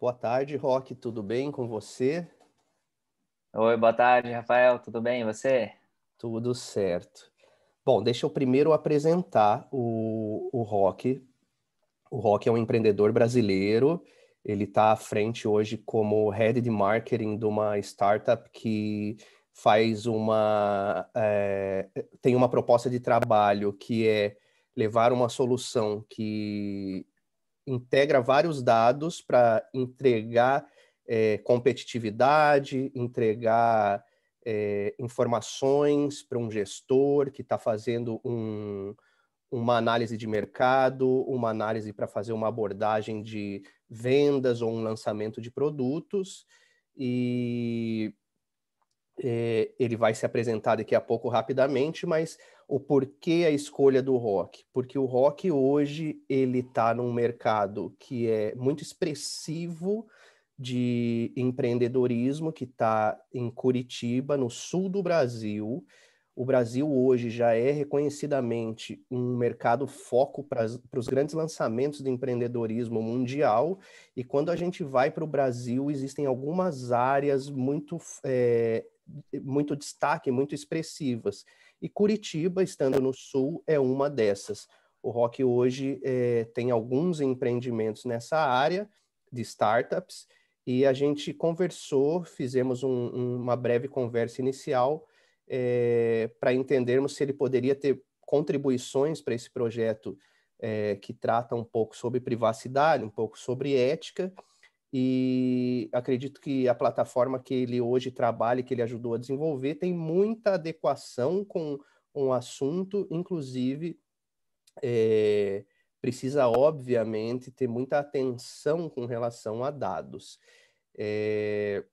Boa tarde, Rock tudo bem com você? Oi, boa tarde, Rafael, tudo bem e você? Tudo certo. Bom, deixa eu primeiro apresentar o, o Rock O Rock é um empreendedor brasileiro, ele está à frente hoje como head de marketing de uma startup que faz uma é, tem uma proposta de trabalho que é levar uma solução que integra vários dados para entregar é, competitividade, entregar é, informações para um gestor que está fazendo um, uma análise de mercado, uma análise para fazer uma abordagem de vendas ou um lançamento de produtos. E é, ele vai se apresentar daqui a pouco rapidamente, mas o porquê a escolha do rock, porque o rock hoje ele está num mercado que é muito expressivo de empreendedorismo que está em Curitiba, no sul do Brasil. O Brasil hoje já é reconhecidamente um mercado foco para os grandes lançamentos de empreendedorismo mundial. E quando a gente vai para o Brasil, existem algumas áreas muito, é, muito destaque, muito expressivas e Curitiba, estando no sul, é uma dessas. O Rock hoje é, tem alguns empreendimentos nessa área de startups e a gente conversou, fizemos um, uma breve conversa inicial é, para entendermos se ele poderia ter contribuições para esse projeto é, que trata um pouco sobre privacidade, um pouco sobre ética e acredito que a plataforma que ele hoje trabalha, que ele ajudou a desenvolver, tem muita adequação com um assunto, inclusive é, precisa, obviamente, ter muita atenção com relação a dados. É,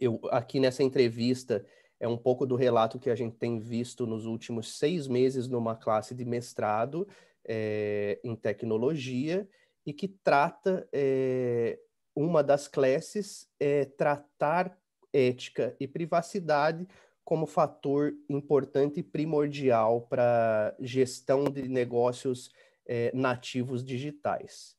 eu, aqui nessa entrevista é um pouco do relato que a gente tem visto nos últimos seis meses numa classe de mestrado é, em tecnologia e que trata é, uma das classes é tratar ética e privacidade como fator importante e primordial para gestão de negócios é, nativos digitais.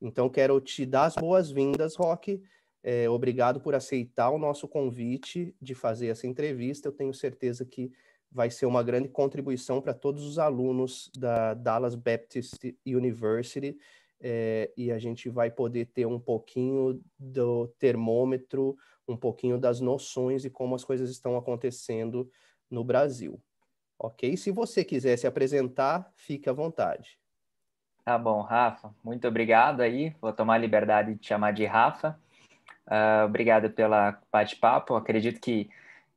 Então, quero te dar as boas-vindas, Rock. É, obrigado por aceitar o nosso convite de fazer essa entrevista. Eu tenho certeza que vai ser uma grande contribuição para todos os alunos da Dallas Baptist University é, e a gente vai poder ter um pouquinho do termômetro, um pouquinho das noções e como as coisas estão acontecendo no Brasil. Ok? Se você quiser se apresentar, fique à vontade. Tá bom, Rafa. Muito obrigado aí. Vou tomar a liberdade de te chamar de Rafa. Uh, obrigado pela bate-papo. Acredito que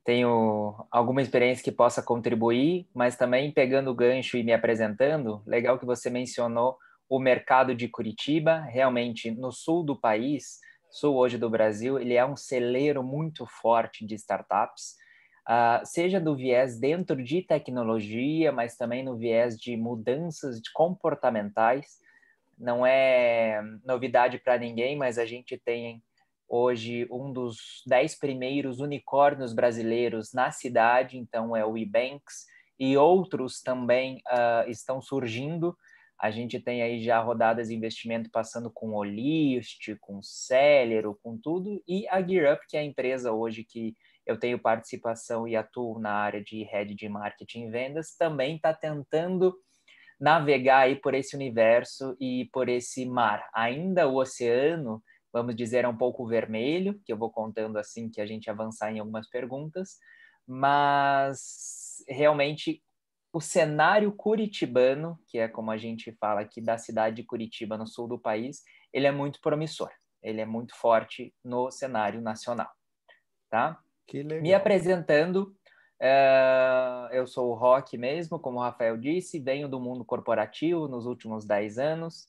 tenho alguma experiência que possa contribuir, mas também pegando o gancho e me apresentando, legal que você mencionou o mercado de Curitiba, realmente no sul do país, sul hoje do Brasil, ele é um celeiro muito forte de startups, uh, seja do viés dentro de tecnologia, mas também no viés de mudanças de comportamentais. Não é novidade para ninguém, mas a gente tem hoje um dos dez primeiros unicórnios brasileiros na cidade, então é o Ebanks, e outros também uh, estão surgindo a gente tem aí já rodadas de investimento passando com Olist, com Celero, com tudo, e a GearUp, que é a empresa hoje que eu tenho participação e atuo na área de head de marketing e vendas, também está tentando navegar aí por esse universo e por esse mar. Ainda o oceano, vamos dizer, é um pouco vermelho, que eu vou contando assim que a gente avançar em algumas perguntas, mas realmente o cenário curitibano, que é como a gente fala aqui da cidade de Curitiba, no sul do país, ele é muito promissor, ele é muito forte no cenário nacional, tá? Que legal. Me apresentando, eh, eu sou o Rock mesmo, como o Rafael disse, venho do mundo corporativo nos últimos 10 anos,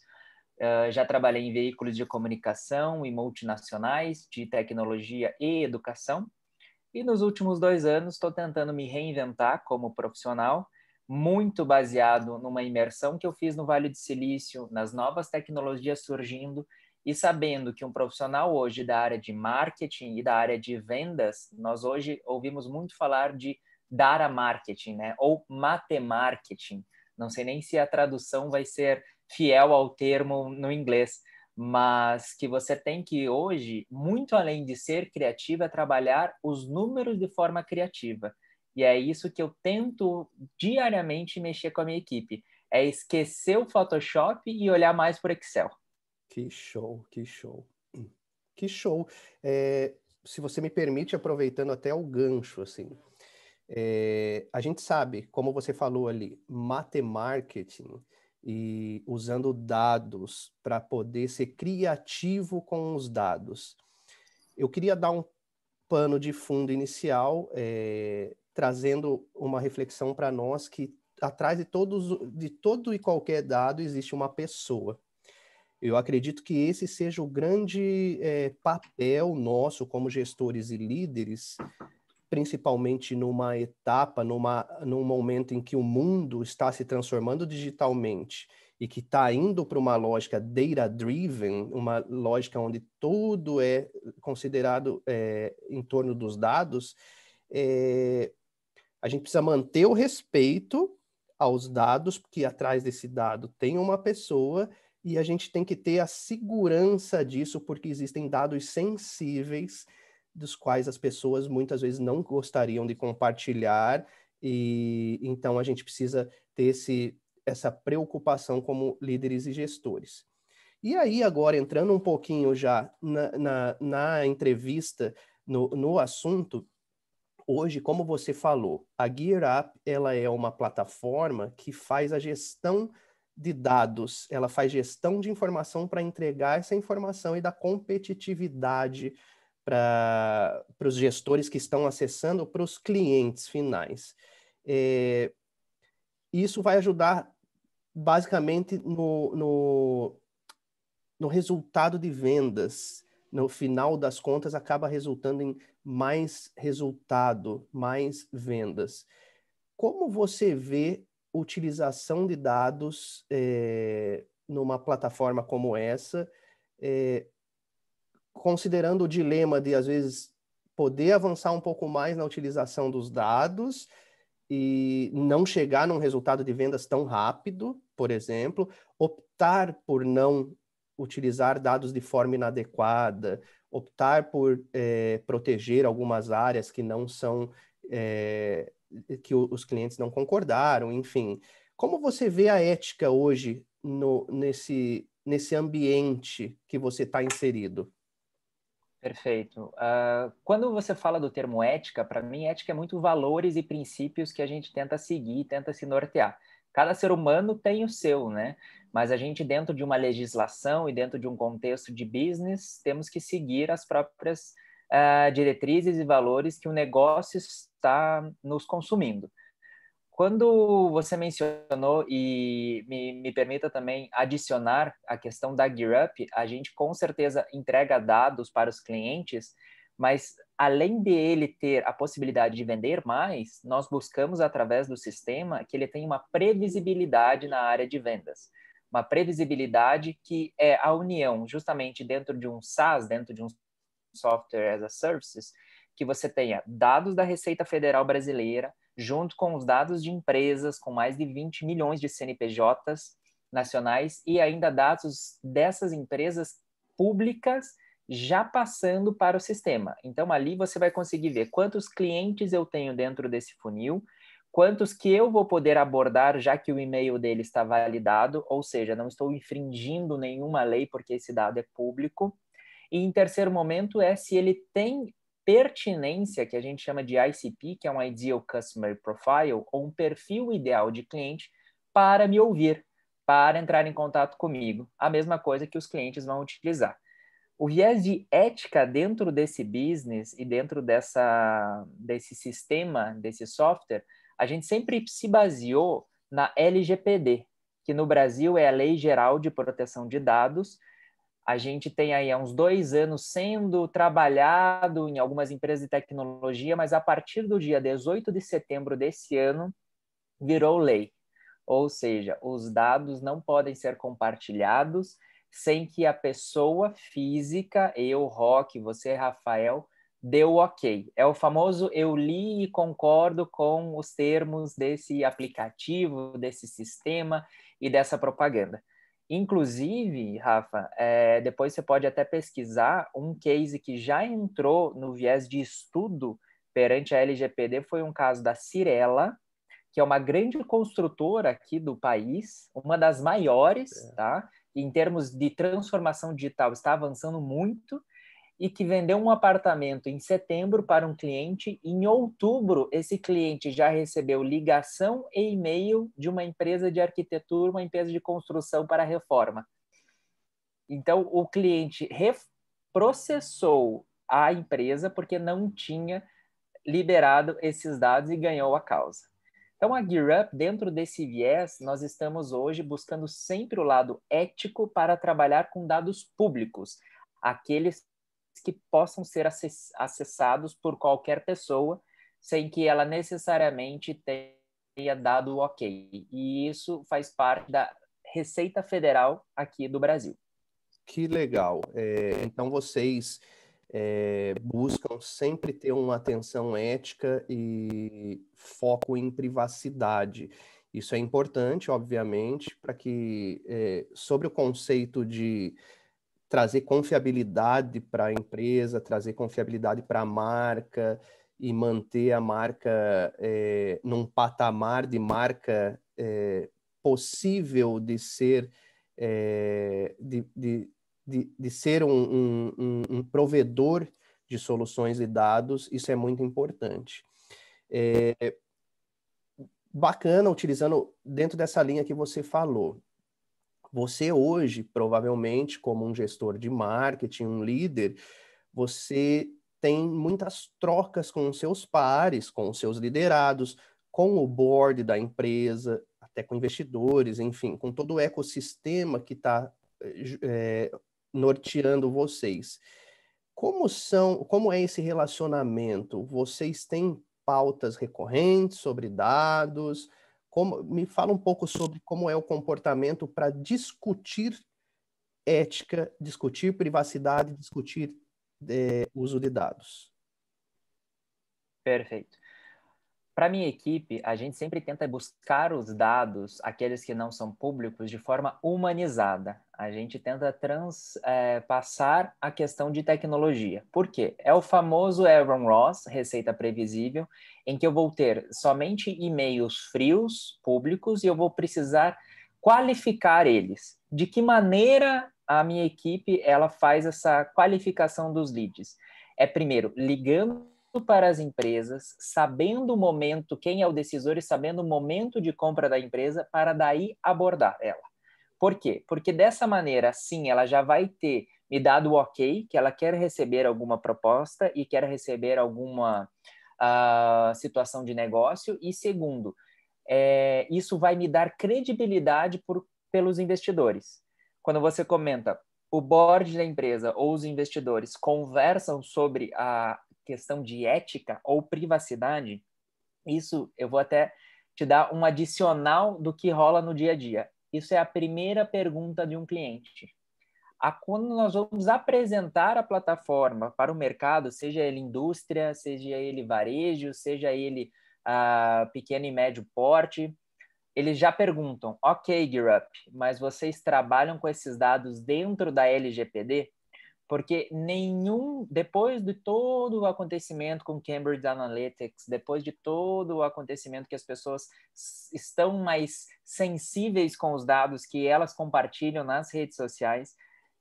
eh, já trabalhei em veículos de comunicação e multinacionais de tecnologia e educação, e nos últimos dois anos estou tentando me reinventar como profissional, muito baseado numa imersão que eu fiz no Vale do Silício, nas novas tecnologias surgindo e sabendo que um profissional hoje da área de marketing e da área de vendas, nós hoje ouvimos muito falar de data marketing, né? Ou matemarketing. Não sei nem se a tradução vai ser fiel ao termo no inglês, mas que você tem que hoje, muito além de ser criativa, é trabalhar os números de forma criativa. E é isso que eu tento diariamente mexer com a minha equipe. É esquecer o Photoshop e olhar mais para Excel. Que show, que show. Que show. É, se você me permite, aproveitando até o gancho, assim. É, a gente sabe, como você falou ali, matemarketing e usando dados para poder ser criativo com os dados. Eu queria dar um pano de fundo inicial é, trazendo uma reflexão para nós que atrás de todos de todo e qualquer dado existe uma pessoa. Eu acredito que esse seja o grande é, papel nosso como gestores e líderes, principalmente numa etapa, numa, num momento em que o mundo está se transformando digitalmente e que está indo para uma lógica data-driven, uma lógica onde tudo é considerado é, em torno dos dados, é, a gente precisa manter o respeito aos dados, porque atrás desse dado tem uma pessoa, e a gente tem que ter a segurança disso, porque existem dados sensíveis dos quais as pessoas muitas vezes não gostariam de compartilhar, e então a gente precisa ter esse, essa preocupação como líderes e gestores. E aí, agora, entrando um pouquinho já na, na, na entrevista, no, no assunto, hoje, como você falou, a GearUp ela é uma plataforma que faz a gestão de dados, ela faz gestão de informação para entregar essa informação e da competitividade para os gestores que estão acessando, para os clientes finais. É, isso vai ajudar basicamente no, no, no resultado de vendas no final das contas, acaba resultando em mais resultado, mais vendas. Como você vê utilização de dados é, numa plataforma como essa, é, considerando o dilema de, às vezes, poder avançar um pouco mais na utilização dos dados e não chegar num resultado de vendas tão rápido, por exemplo, optar por não utilizar dados de forma inadequada, optar por é, proteger algumas áreas que não são é, que os clientes não concordaram, enfim. Como você vê a ética hoje no, nesse, nesse ambiente que você está inserido? Perfeito. Uh, quando você fala do termo ética, para mim, ética é muito valores e princípios que a gente tenta seguir, tenta se nortear. Cada ser humano tem o seu, né? Mas a gente, dentro de uma legislação e dentro de um contexto de business, temos que seguir as próprias uh, diretrizes e valores que o negócio está nos consumindo. Quando você mencionou, e me, me, permita também adicionar a questão da Gear Up, a gente com certeza entrega dados para os clientes mas além de ele ter a possibilidade de vender mais, nós buscamos através do sistema que ele tenha uma previsibilidade na área de vendas. Uma previsibilidade que é a união justamente dentro de um SaaS, dentro de um software as a services, que você tenha dados da Receita Federal brasileira, junto com os dados de empresas com mais de 20 milhões de CNPJs nacionais e ainda dados dessas empresas públicas já passando para o sistema. Então, ali você vai conseguir ver quantos clientes eu tenho dentro desse funil, quantos que eu vou poder abordar, já que o e-mail dele está validado, ou seja, não estou infringindo nenhuma lei porque esse dado é público. E em terceiro momento é se ele tem pertinência, que a gente chama de ICP, que é um Ideal Customer Profile, ou um perfil ideal de cliente, para me ouvir, para entrar em contato comigo. A mesma coisa que os clientes vão utilizar o viés de ética dentro desse business e dentro dessa, desse sistema, desse software, a gente sempre se baseou na LGPD, que no Brasil é a Lei Geral de Proteção de Dados. A gente tem aí há uns dois anos sendo trabalhado em algumas empresas de tecnologia, mas a partir do dia 18 de setembro desse ano, virou lei. Ou seja, os dados não podem ser compartilhados sem que a pessoa física, eu, Rock, você, Rafael, deu ok. É o famoso eu li e concordo com os termos desse aplicativo, desse sistema e dessa propaganda. Inclusive, Rafa, é, depois você pode até pesquisar um case que já entrou no viés de estudo perante a LGPD foi um caso da Cirela, que é uma grande construtora aqui do país, uma das maiores, é. tá? em termos de transformação digital está avançando muito e que vendeu um apartamento em setembro para um cliente. Em outubro, esse cliente já recebeu ligação e e-mail de uma empresa de arquitetura, uma empresa de construção para reforma. Então, o cliente processou a empresa porque não tinha liberado esses dados e ganhou a causa. Então, a Gear Up, dentro desse viés, nós estamos hoje buscando sempre o lado ético para trabalhar com dados públicos, aqueles que possam ser acessados por qualquer pessoa, sem que ela necessariamente tenha dado o ok. E isso faz parte da Receita Federal aqui do Brasil. Que legal. É, então, vocês é, buscam sempre ter uma atenção ética e foco em privacidade. Isso é importante, obviamente, para que, é, sobre o conceito de trazer confiabilidade para a empresa, trazer confiabilidade para a marca e manter a marca é, num patamar de marca possível de ser, de, de de, de ser um, um, um, provedor de soluções e dados, isso é muito importante. É bacana, utilizando dentro dessa linha que você falou. Você hoje, provavelmente, como um gestor de marketing, um líder, você tem muitas trocas com os seus pares, com os seus liderados, com o board da empresa, até com investidores, enfim, com todo o ecossistema que está é, eh, norteando vocês. Como são, como é esse relacionamento? Vocês têm pautas recorrentes sobre dados? Como, me fala um pouco sobre como é o comportamento para discutir ética, discutir privacidade, discutir é, uso de dados. Perfeito. Para minha equipe, a gente sempre tenta buscar os dados, aqueles que não são públicos, de forma humanizada. A gente tenta é, passar é, a questão de tecnologia. Por quê? É o famoso Aaron Ross, Receita Previsível, em que eu vou ter somente e-mails frios, públicos, e eu vou precisar qualificar eles. De que maneira a minha equipe ela faz essa qualificação dos leads? É primeiro ligando para as empresas, sabendo o momento, quem é o decisor e sabendo o momento de compra da empresa, para daí abordar ela. Por quê? Porque dessa maneira, sim, ela já vai ter me dado o ok, que ela quer receber alguma proposta e quer receber alguma uh, situação de negócio. E segundo, é, isso vai me dar credibilidade por, pelos investidores. Quando você comenta, o board da empresa ou os investidores conversam sobre a, questão de ética ou privacidade, isso eu vou até te dar um adicional do que rola no dia a dia. Isso é a primeira pergunta de um cliente. A quando nós vamos apresentar a plataforma para o mercado, seja ele indústria, seja ele varejo, seja ele uh, pequeno e médio porte, eles já perguntam: ok, GearUp, mas vocês trabalham com esses dados dentro da LGPD? porque nenhum, depois de todo o acontecimento com Cambridge Analytics, depois de todo o acontecimento que as pessoas estão mais sensíveis com os dados que elas compartilham nas redes sociais,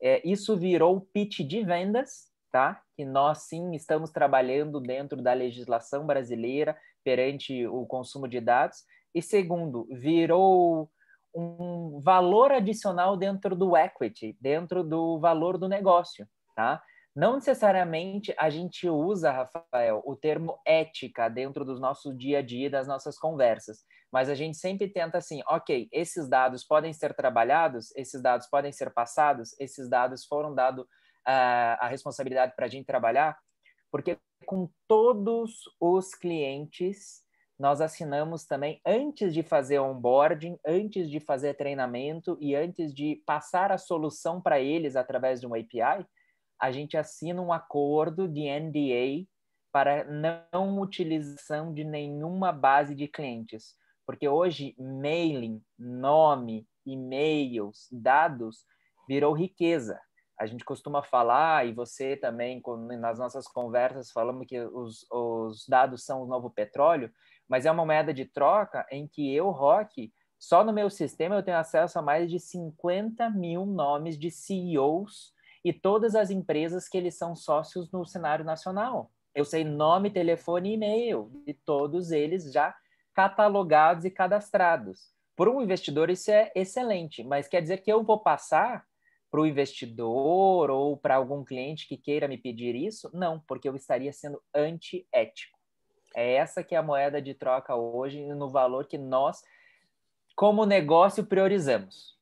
é, isso virou pitch de vendas, tá? Que nós sim estamos trabalhando dentro da legislação brasileira perante o consumo de dados. E segundo, virou um valor adicional dentro do equity, dentro do valor do negócio tá? Não necessariamente a gente usa, Rafael, o termo ética dentro do nosso dia a dia, das nossas conversas, mas a gente sempre tenta assim, ok, esses dados podem ser trabalhados, esses dados podem ser passados, esses dados foram dados uh, ah, a responsabilidade para a gente trabalhar, porque com todos os clientes nós assinamos também antes de fazer onboarding, antes de fazer treinamento e antes de passar a solução para eles através de um API a gente assina um acordo de NDA para não utilização de nenhuma base de clientes, porque hoje mailing, nome, e-mails, dados virou riqueza. A gente costuma falar, e você também, nas nossas conversas, falamos que os, os dados são o novo petróleo, mas é uma moeda de troca em que eu, Rock, só no meu sistema eu tenho acesso a mais de 50 mil nomes de CEOs e todas as empresas que eles são sócios no cenário nacional. Eu sei nome, telefone e e-mail de todos eles já catalogados e cadastrados. Por um investidor, isso é excelente, mas quer dizer que eu vou passar para o investidor ou para algum cliente que queira me pedir isso? Não, porque eu estaria sendo antiético. É essa que é a moeda de troca hoje no valor que nós, como negócio, priorizamos.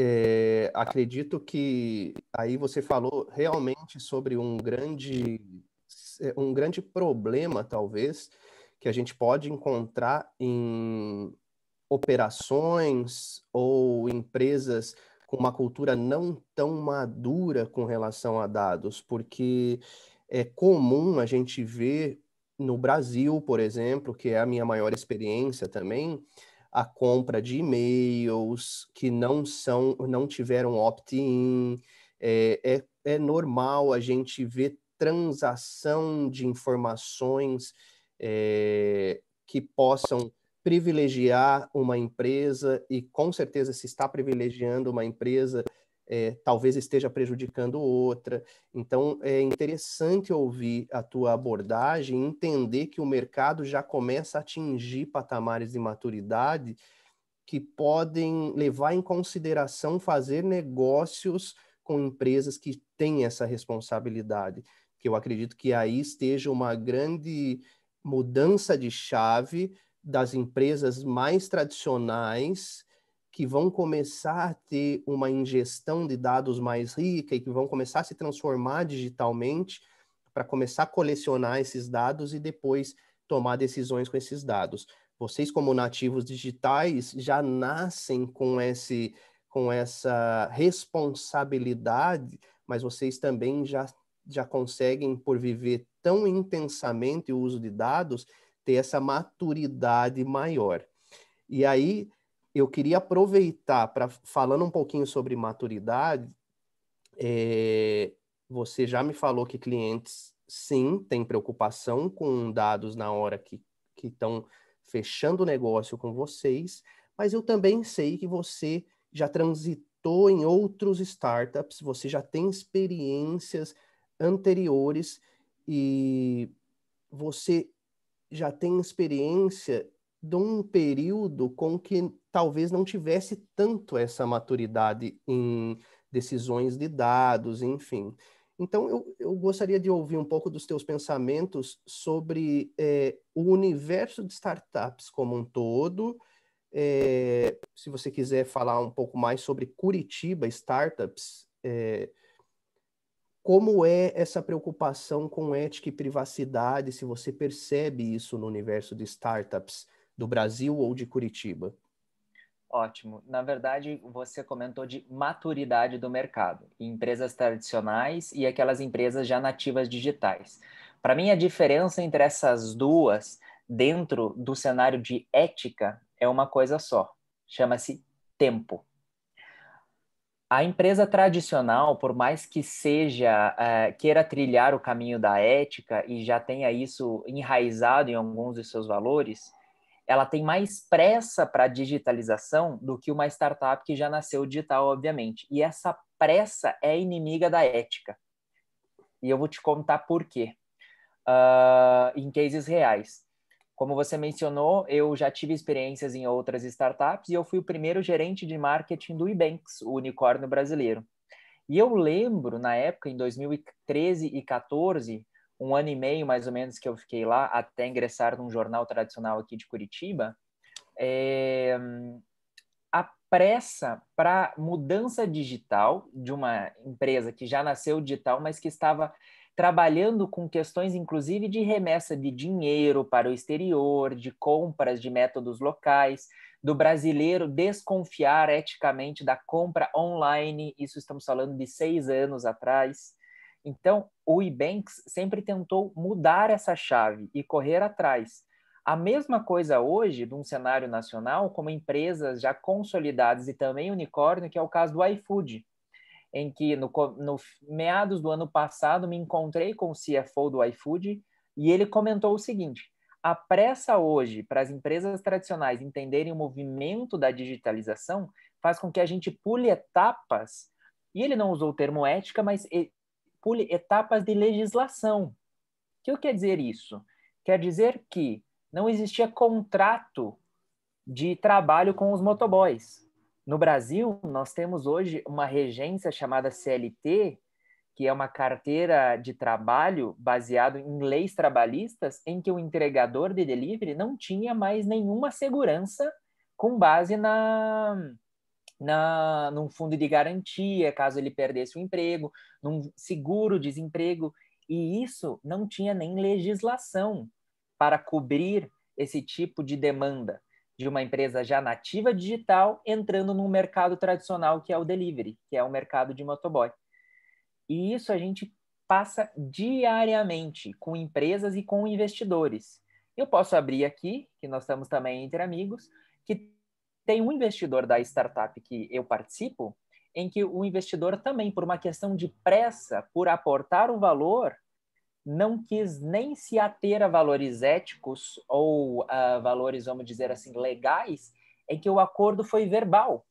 É, tá. acredito que aí você falou realmente sobre um grande, é, um grande problema, talvez, que a gente pode encontrar em operações ou empresas com uma cultura não tão madura com relação a dados, porque é comum a gente ver no Brasil, por exemplo, que é a minha maior experiência também, a compra de e-mails que não são, não tiveram opt-in. É, é, é, normal a gente ver transação de informações é, que possam privilegiar uma empresa e com certeza se está privilegiando uma empresa é, talvez esteja prejudicando outra. Então, é interessante ouvir a tua abordagem, entender que o mercado já começa a atingir patamares de maturidade que podem levar em consideração fazer negócios com empresas que têm essa responsabilidade, que eu acredito que aí esteja uma grande mudança de chave das empresas mais tradicionais que vão começar a ter uma ingestão de dados mais rica e que vão começar a se transformar digitalmente para começar a colecionar esses dados e depois tomar decisões com esses dados. Vocês, como nativos digitais, já nascem com, esse, com essa responsabilidade, mas vocês também já, já conseguem, por viver tão intensamente o uso de dados, ter essa maturidade maior. E aí, eu queria aproveitar para falando um pouquinho sobre maturidade. É, você já me falou que clientes sim têm preocupação com dados na hora que estão fechando o negócio com vocês, mas eu também sei que você já transitou em outros startups, você já tem experiências anteriores e você já tem experiência de um período com que talvez não tivesse tanto essa maturidade em decisões de dados, enfim. Então, eu, eu gostaria de ouvir um pouco dos teus pensamentos sobre é, o universo de startups como um todo. É, se você quiser falar um pouco mais sobre Curitiba Startups, é, como é essa preocupação com ética e privacidade, se você percebe isso no universo de startups? do Brasil ou de Curitiba? Ótimo. Na verdade, você comentou de maturidade do mercado, empresas tradicionais e aquelas empresas já nativas digitais. Para mim, a diferença entre essas duas, dentro do cenário de ética, é uma coisa só: chama-se tempo. A empresa tradicional, por mais que seja, uh, queira trilhar o caminho da ética e já tenha isso enraizado em alguns de seus valores, ela tem mais pressa para a digitalização do que uma startup que já nasceu digital, obviamente. E essa pressa é inimiga da ética. E eu vou te contar por quê. Uh, em cases reais. Como você mencionou, eu já tive experiências em outras startups e eu fui o primeiro gerente de marketing do Ebanks, o unicórnio brasileiro. E eu lembro, na época, em 2013 e 14, um ano e meio, mais ou menos, que eu fiquei lá, até ingressar num jornal tradicional aqui de Curitiba, é, a pressa para mudança digital de uma empresa que já nasceu digital, mas que estava trabalhando com questões, inclusive, de remessa de dinheiro para o exterior, de compras de métodos locais, do brasileiro desconfiar eticamente da compra online. Isso estamos falando de seis anos atrás. Então, o Ebanks sempre tentou mudar essa chave e correr atrás. A mesma coisa hoje, num cenário nacional, como empresas já consolidadas e também unicórnio, que é o caso do iFood, em que no, no meados do ano passado me encontrei com o CFO do iFood e ele comentou o seguinte: a pressa hoje para as empresas tradicionais entenderem o movimento da digitalização faz com que a gente pule etapas. E ele não usou o termo ética, mas etapas de legislação. O que quer dizer isso? Quer dizer que não existia contrato de trabalho com os motoboys. No Brasil, nós temos hoje uma regência chamada CLT, que é uma carteira de trabalho baseado em leis trabalhistas, em que o entregador de delivery não tinha mais nenhuma segurança com base na, na, num fundo de garantia, caso ele perdesse o emprego, num seguro-desemprego. E isso não tinha nem legislação para cobrir esse tipo de demanda de uma empresa já nativa digital entrando num mercado tradicional que é o delivery, que é o mercado de motoboy. E isso a gente passa diariamente com empresas e com investidores. Eu posso abrir aqui, que nós estamos também entre amigos, que tem um investidor da startup que eu participo, em que o investidor também, por uma questão de pressa, por aportar o valor, não quis nem se ater a valores éticos ou a ah, valores, vamos dizer assim, legais, em que o acordo foi verbal.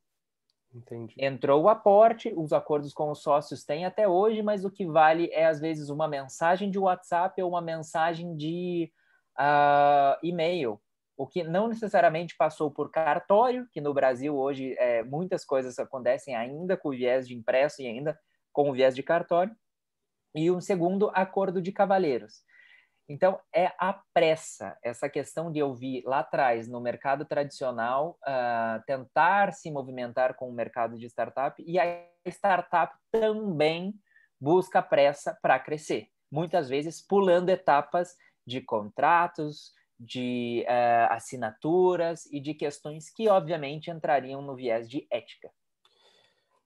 Entendi. Entrou o aporte, os acordos com os sócios têm até hoje, mas o que vale é, às vezes, uma mensagem de WhatsApp ou uma mensagem de uh, e-mail o que não necessariamente passou por cartório, que no Brasil hoje é, muitas coisas acontecem ainda com o viés de impresso e ainda com o viés de cartório, e um segundo acordo de cavalheiros. Então, é a pressa, essa questão de eu vir lá atrás, no mercado tradicional, uh, tentar se movimentar com o mercado de startup, e a startup também busca pressa para crescer, muitas vezes pulando etapas de contratos, de uh, assinaturas e de questões que, obviamente, entrariam no viés de ética.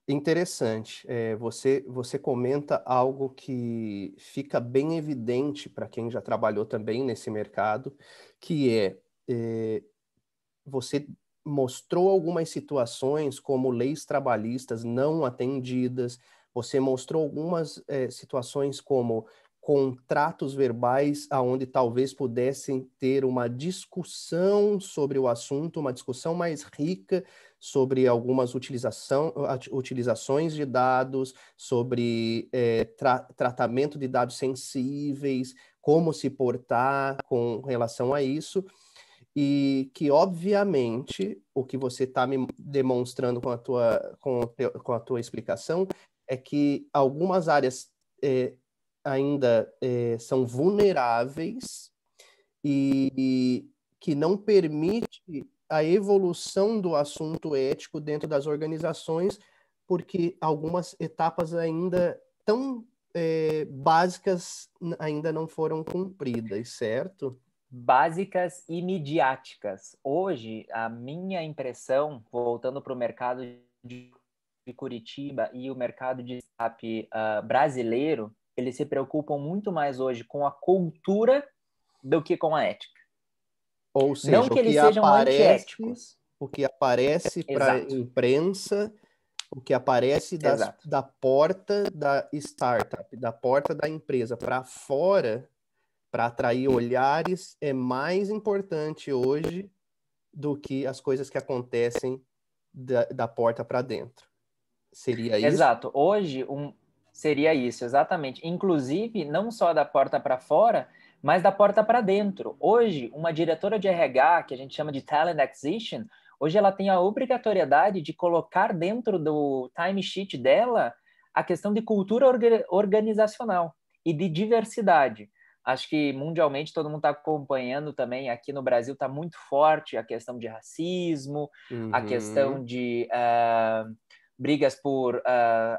Interessante. É, você, você comenta algo que fica bem evidente para quem já trabalhou também nesse mercado, que é, é você mostrou algumas situações como leis trabalhistas não atendidas, você mostrou algumas é, situações como contratos verbais aonde talvez pudessem ter uma discussão sobre o assunto, uma discussão mais rica sobre algumas utilização, utilizações de dados, sobre é, tra tratamento de dados sensíveis, como se portar com relação a isso. E que, obviamente, o que você está me demonstrando com a, tua, com, com a tua explicação é que algumas áreas é, ainda é, são vulneráveis e, e que não permite a evolução do assunto ético dentro das organizações, porque algumas etapas ainda tão é, básicas ainda não foram cumpridas, certo? Básicas e midiáticas. Hoje, a minha impressão, voltando para o mercado de Curitiba e o mercado de SAP uh, brasileiro, eles se preocupam muito mais hoje com a cultura do que com a ética. Ou seja, não que, eles que sejam aparece, antiéticos. O que aparece para a imprensa, o que aparece das, da porta da startup, da porta da empresa para fora, para atrair olhares, é mais importante hoje do que as coisas que acontecem da, da porta para dentro. Seria isso? Exato. Hoje, um, Seria isso, exatamente. Inclusive, não só da porta para fora, mas da porta para dentro. Hoje, uma diretora de RH, que a gente chama de Talent Acquisition, hoje ela tem a obrigatoriedade de colocar dentro do timesheet dela a questão de cultura organizacional e de diversidade. Acho que mundialmente todo mundo está acompanhando também. Aqui no Brasil está muito forte a questão de racismo, uhum. a questão de uh, brigas por uh,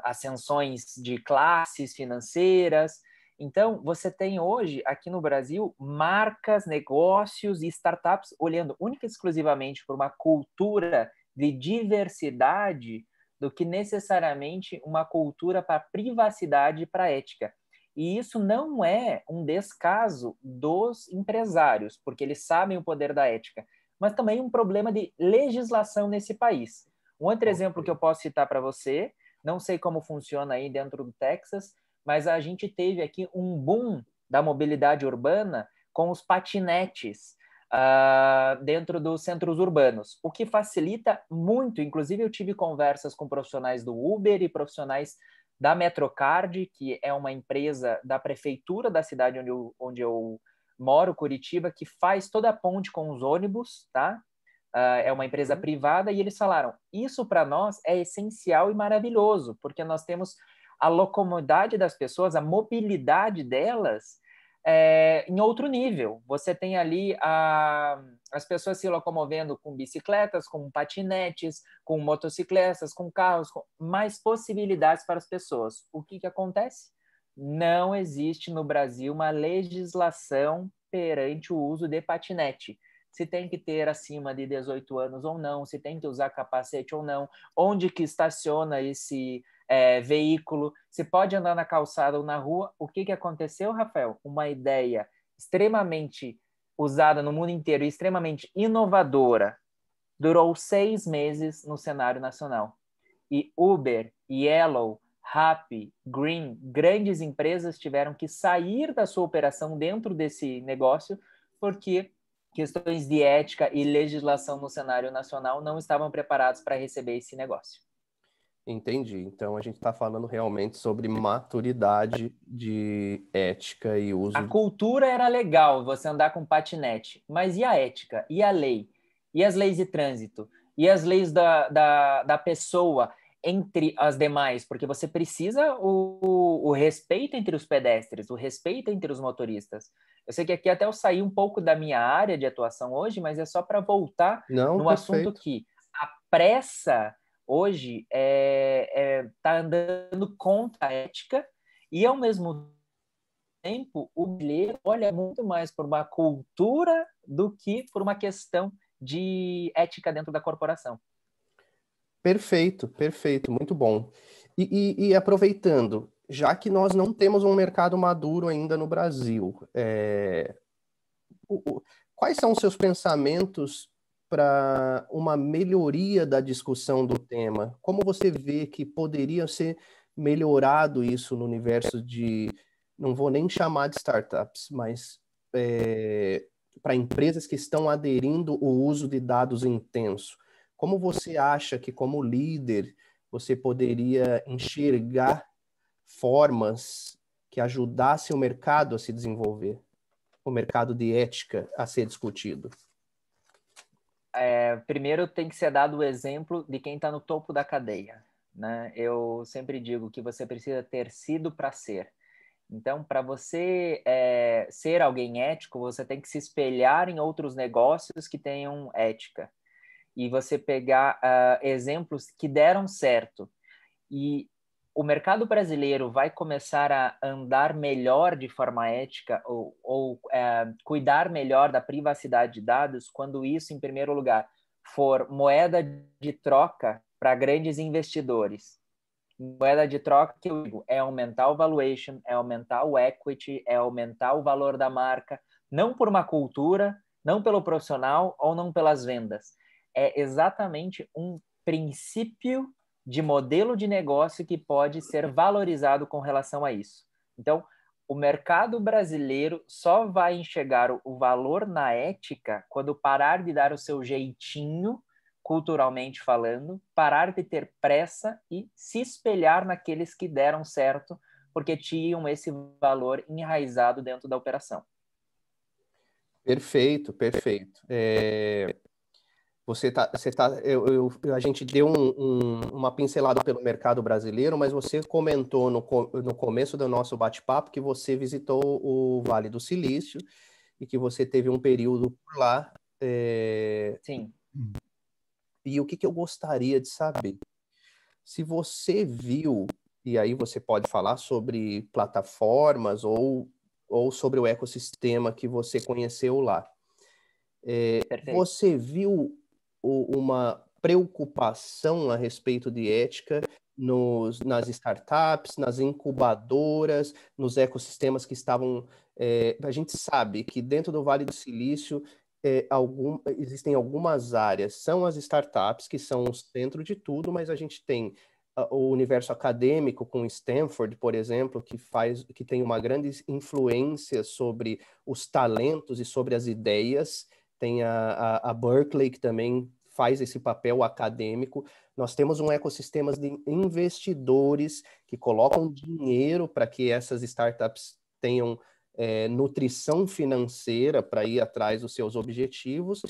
ascensões de classes financeiras. Então, você tem hoje, aqui no Brasil, marcas, negócios e startups olhando única e exclusivamente por uma cultura de diversidade do que necessariamente uma cultura para privacidade e para ética. E isso não é um descaso dos empresários, porque eles sabem o poder da ética, mas também um problema de legislação nesse país. Um outro exemplo que eu posso citar para você, não sei como funciona aí dentro do Texas, mas a gente teve aqui um boom da mobilidade urbana com os patinetes uh, dentro dos centros urbanos, o que facilita muito. Inclusive, eu tive conversas com profissionais do Uber e profissionais da Metrocard, que é uma empresa da prefeitura da cidade onde eu, onde eu moro, Curitiba, que faz toda a ponte com os ônibus, tá? uh, é uma empresa uhum. privada, e eles falaram: isso para nós é essencial e maravilhoso, porque nós temos a locomodidade das pessoas, a mobilidade delas é, em outro nível. Você tem ali a, as pessoas se locomovendo com bicicletas, com patinetes, com motocicletas, com carros, com mais possibilidades para as pessoas. O que, que acontece? Não existe no Brasil uma legislação perante o uso de patinete se tem que ter acima de 18 anos ou não, se tem que usar capacete ou não, onde que estaciona esse é, veículo, se pode andar na calçada ou na rua. O que, que aconteceu, Rafael? Uma ideia extremamente usada no mundo inteiro e extremamente inovadora durou seis meses no cenário nacional. E Uber, Yellow, Rappi, Green, grandes empresas tiveram que sair da sua operação dentro desse negócio porque questões de ética e legislação no cenário nacional não estavam preparados para receber esse negócio. Entendi. Então a gente está falando realmente sobre maturidade de ética e uso. A cultura era legal, você andar com patinete, mas e a ética? E a lei? E as leis de trânsito? E as leis da, da, da pessoa? entre as demais, porque você precisa o, o respeito entre os pedestres, o respeito entre os motoristas. Eu sei que aqui até eu saí um pouco da minha área de atuação hoje, mas é só para voltar Não, no perfeito. assunto que a pressa hoje está é, é, tá andando contra a ética e, ao mesmo tempo, o bilhete olha muito mais por uma cultura do que por uma questão de ética dentro da corporação. Perfeito, perfeito, muito bom. E, e, e, aproveitando, já que nós não temos um mercado maduro ainda no Brasil, é, o, o, quais são os seus pensamentos para uma melhoria da discussão do tema? Como você vê que poderia ser melhorado isso no universo de, não vou nem chamar de startups, mas é, para empresas que estão aderindo o uso de dados intenso? Como você acha que, como líder, você poderia enxergar formas que ajudassem o mercado a se desenvolver, o mercado de ética a ser discutido? É, primeiro tem que ser dado o exemplo de quem está no topo da cadeia. Né? Eu sempre digo que você precisa ter sido para ser. Então, para você é, ser alguém ético, você tem que se espelhar em outros negócios que tenham ética e você pegar uh, exemplos que deram certo. E o mercado brasileiro vai começar a andar melhor de forma ética ou, ou é, cuidar melhor da privacidade de dados quando isso, em primeiro lugar, for moeda de troca para grandes investidores. Moeda de troca que eu digo, é aumentar o valuation, é aumentar o equity, é aumentar o valor da marca, não por uma cultura, não pelo profissional ou não pelas vendas, é exatamente um princípio de modelo de negócio que pode ser valorizado com relação a isso. Então, o mercado brasileiro só vai enxergar o valor na ética quando parar de dar o seu jeitinho, culturalmente falando, parar de ter pressa e se espelhar naqueles que deram certo, porque tinham esse valor enraizado dentro da operação. Perfeito, perfeito. É, você tá, você tá, eu, eu a gente deu um, um, uma pincelada pelo mercado brasileiro, mas você comentou no, no começo do nosso bate-papo que você visitou o Vale do Silício e que você teve um período por lá. É... Sim. E o que, que eu gostaria de saber? Se você viu, e aí você pode falar sobre plataformas ou, ou sobre o ecossistema que você conheceu lá. É, você viu uma preocupação a respeito de ética nos, nas startups, nas incubadoras, nos ecossistemas que estavam. É, a gente sabe que dentro do Vale do Silício é, algum, existem algumas áreas, são as startups que são o centro de tudo, mas a gente tem o universo acadêmico com Stanford, por exemplo, que faz que tem uma grande influência sobre os talentos e sobre as ideias tem a, a, a Berkeley, que também faz esse papel acadêmico. Nós temos um ecossistema de investidores que colocam dinheiro para que essas startups tenham é, nutrição financeira para ir atrás dos seus objetivos.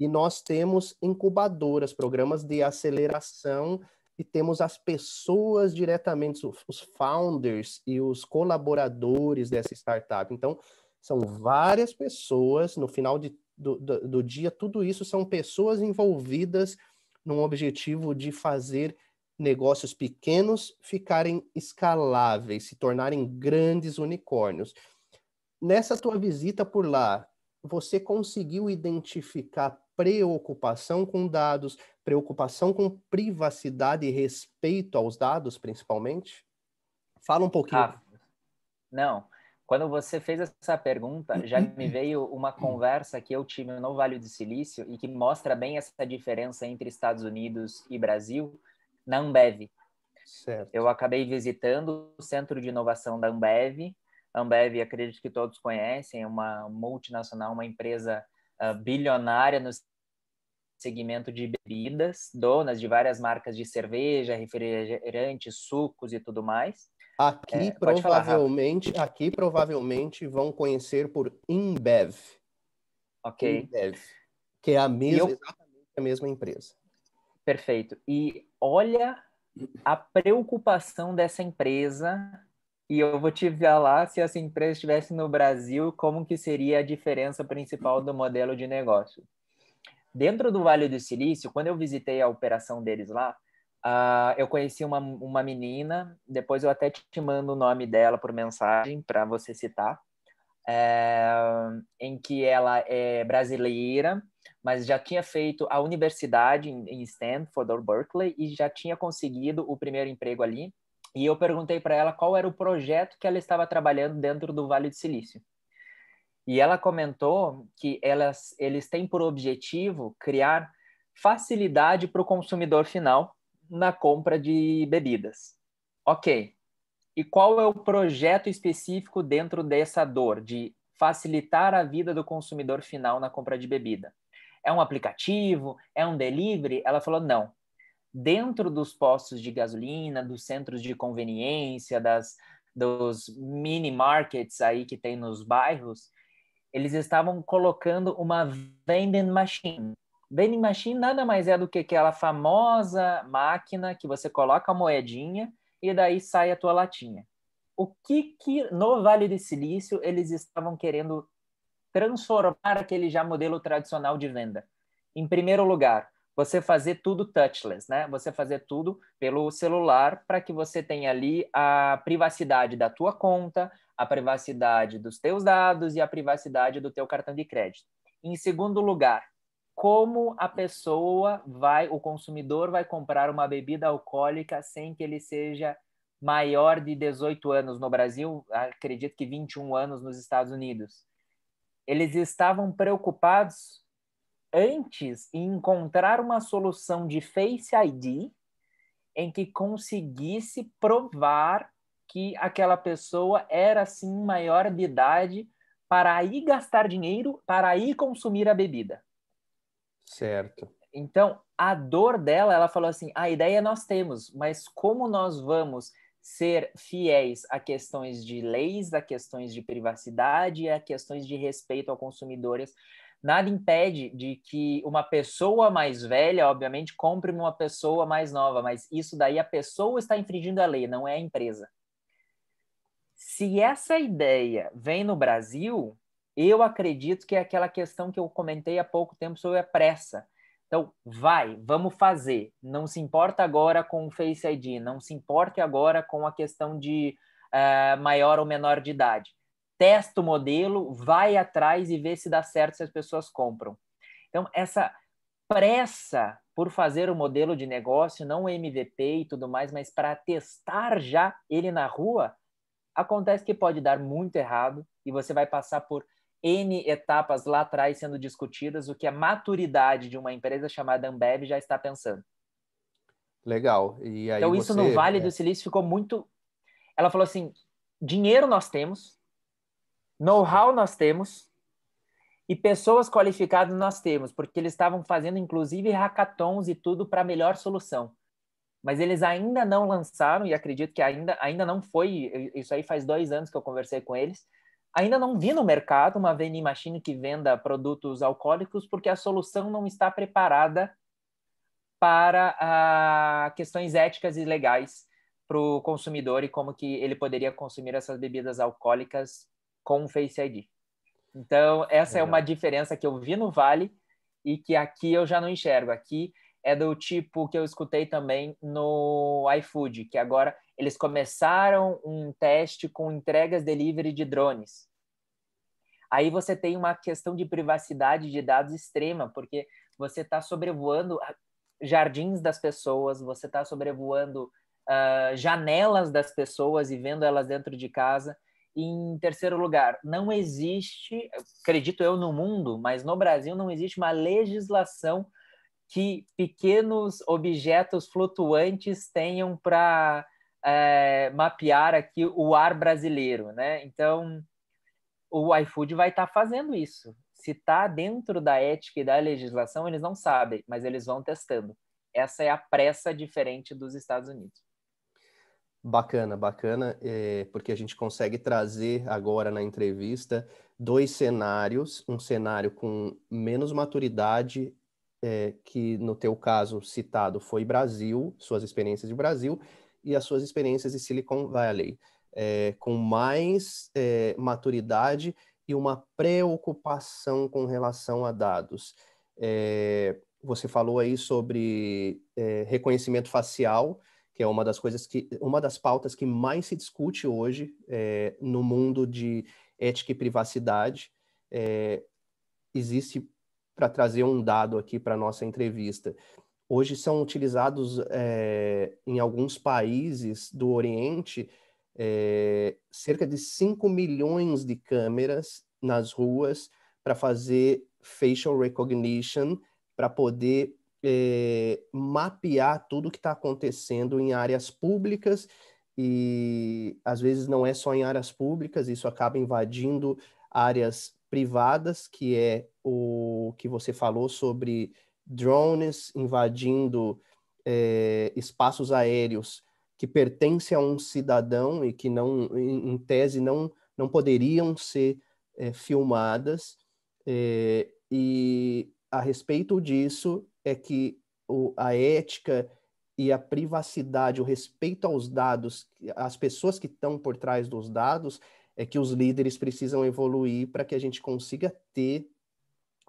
E nós temos incubadoras, programas de aceleração, e temos as pessoas diretamente, os founders e os colaboradores dessa startup. Então, são várias pessoas, no final de do, do, do dia, tudo isso são pessoas envolvidas num objetivo de fazer negócios pequenos ficarem escaláveis, se tornarem grandes unicórnios. Nessa tua visita por lá, você conseguiu identificar preocupação com dados, preocupação com privacidade e respeito aos dados, principalmente? Fala um pouquinho. Ah, não. Quando você fez essa pergunta, já me veio uma conversa que eu tive no Vale do Silício e que mostra bem essa diferença entre Estados Unidos e Brasil na Ambev. Certo. Eu acabei visitando o Centro de Inovação da Ambev. Ambev, acredito que todos conhecem, é uma multinacional, uma empresa uh, bilionária no segmento de bebidas, donas de várias marcas de cerveja, refrigerantes, sucos e tudo mais. Aqui, é, provavelmente, falar, aqui provavelmente vão conhecer por InBev. Ok. InBev, que é a mesma, eu... a mesma empresa. Perfeito. E olha a preocupação dessa empresa e eu vou te falar se essa empresa estivesse no Brasil, como que seria a diferença principal do modelo de negócio. Dentro do Vale do Silício, quando eu visitei a operação deles lá, Uh, eu conheci uma, uma menina, depois eu até te mando o nome dela por mensagem para você citar, é, em que ela é brasileira, mas já tinha feito a universidade em, em Stanford ou Berkeley e já tinha conseguido o primeiro emprego ali. E eu perguntei para ela qual era o projeto que ela estava trabalhando dentro do Vale do Silício. E ela comentou que elas, eles têm por objetivo criar facilidade para o consumidor final na compra de bebidas. Ok. E qual é o projeto específico dentro dessa dor de facilitar a vida do consumidor final na compra de bebida? É um aplicativo? É um delivery? Ela falou: não. Dentro dos postos de gasolina, dos centros de conveniência, das, dos mini markets aí que tem nos bairros, eles estavam colocando uma vending machine, Vending machine nada mais é do que aquela famosa máquina que você coloca a moedinha e daí sai a tua latinha. O que que no Vale do Silício eles estavam querendo transformar aquele já modelo tradicional de venda? Em primeiro lugar, você fazer tudo touchless, né? Você fazer tudo pelo celular para que você tenha ali a privacidade da tua conta, a privacidade dos teus dados e a privacidade do teu cartão de crédito. Em segundo lugar, como a pessoa vai, o consumidor vai comprar uma bebida alcoólica sem que ele seja maior de 18 anos no Brasil, acredito que 21 anos nos Estados Unidos. Eles estavam preocupados antes em encontrar uma solução de Face ID em que conseguisse provar que aquela pessoa era sim maior de idade para aí gastar dinheiro, para aí consumir a bebida. Certo. Então, a dor dela, ela falou assim: ah, a ideia nós temos, mas como nós vamos ser fiéis a questões de leis, a questões de privacidade, e a questões de respeito ao consumidores? nada impede de que uma pessoa mais velha, obviamente, compre uma pessoa mais nova, mas isso daí a pessoa está infringindo a lei, não é a empresa. Se essa ideia vem no Brasil, eu acredito que é aquela questão que eu comentei há pouco tempo sobre a pressa. Então, vai, vamos fazer. Não se importa agora com o Face ID, não se importe agora com a questão de uh, maior ou menor de idade. Testa o modelo, vai atrás e vê se dá certo se as pessoas compram. Então, essa pressa por fazer o modelo de negócio, não o MVP e tudo mais, mas para testar já ele na rua, acontece que pode dar muito errado e você vai passar por N etapas lá atrás sendo discutidas, o que a maturidade de uma empresa chamada Ambev já está pensando. Legal. então, isso você, no Vale é... do Silício ficou muito. Ela falou assim: dinheiro nós temos, know-how nós temos e pessoas qualificadas nós temos, porque eles estavam fazendo inclusive hackathons e tudo para a melhor solução. Mas eles ainda não lançaram, e acredito que ainda, ainda não foi. Isso aí faz dois anos que eu conversei com eles Ainda não vi no mercado uma vending machine que venda produtos alcoólicos porque a solução não está preparada para ah, questões éticas e legais para o consumidor e como que ele poderia consumir essas bebidas alcoólicas com o Face ID. Então, essa é, é uma diferença que eu vi no Vale e que aqui eu já não enxergo. Aqui é do tipo que eu escutei também no iFood, que agora eles começaram um teste com entregas delivery de drones. Aí você tem uma questão de privacidade de dados extrema, porque você está sobrevoando ah, jardins das pessoas, você está sobrevoando uh, janelas das pessoas e vendo elas dentro de casa. E, em terceiro lugar, não existe, acredito eu no mundo, mas no Brasil não existe uma legislação que pequenos objetos flutuantes tenham para é, eh, mapear aqui o ar brasileiro, né? Então, o iFood vai estar tá fazendo isso. Se está dentro da ética e da legislação, eles não sabem, mas eles vão testando. Essa é a pressa diferente dos Estados Unidos. Bacana, bacana, é, porque a gente consegue trazer agora na entrevista dois cenários, um cenário com menos maturidade, é, que no teu caso citado foi Brasil, suas experiências de Brasil, e as suas experiências de Silicon Valley é, com mais é, maturidade e uma preocupação com relação a dados. É, você falou aí sobre é, reconhecimento facial, que é uma das coisas que, uma das pautas que mais se discute hoje é, no mundo de ética e privacidade. É, existe, para trazer um dado aqui para nossa entrevista, hoje são utilizados em alguns países do Oriente é, cerca de 5 milhões de câmeras nas ruas para fazer facial recognition, para poder é, mapear tudo que está acontecendo em áreas públicas e às vezes não é só em áreas públicas, isso acaba invadindo áreas privadas, que é o que você falou sobre drones invadindo é, espaços aéreos que pertence a um cidadão e que não, em, em tese, não, não poderiam ser é, filmadas. É, e a respeito disso é que o, a ética e a privacidade, o respeito aos dados, às pessoas que estão por trás dos dados, é que os líderes precisam evoluir para que a gente consiga ter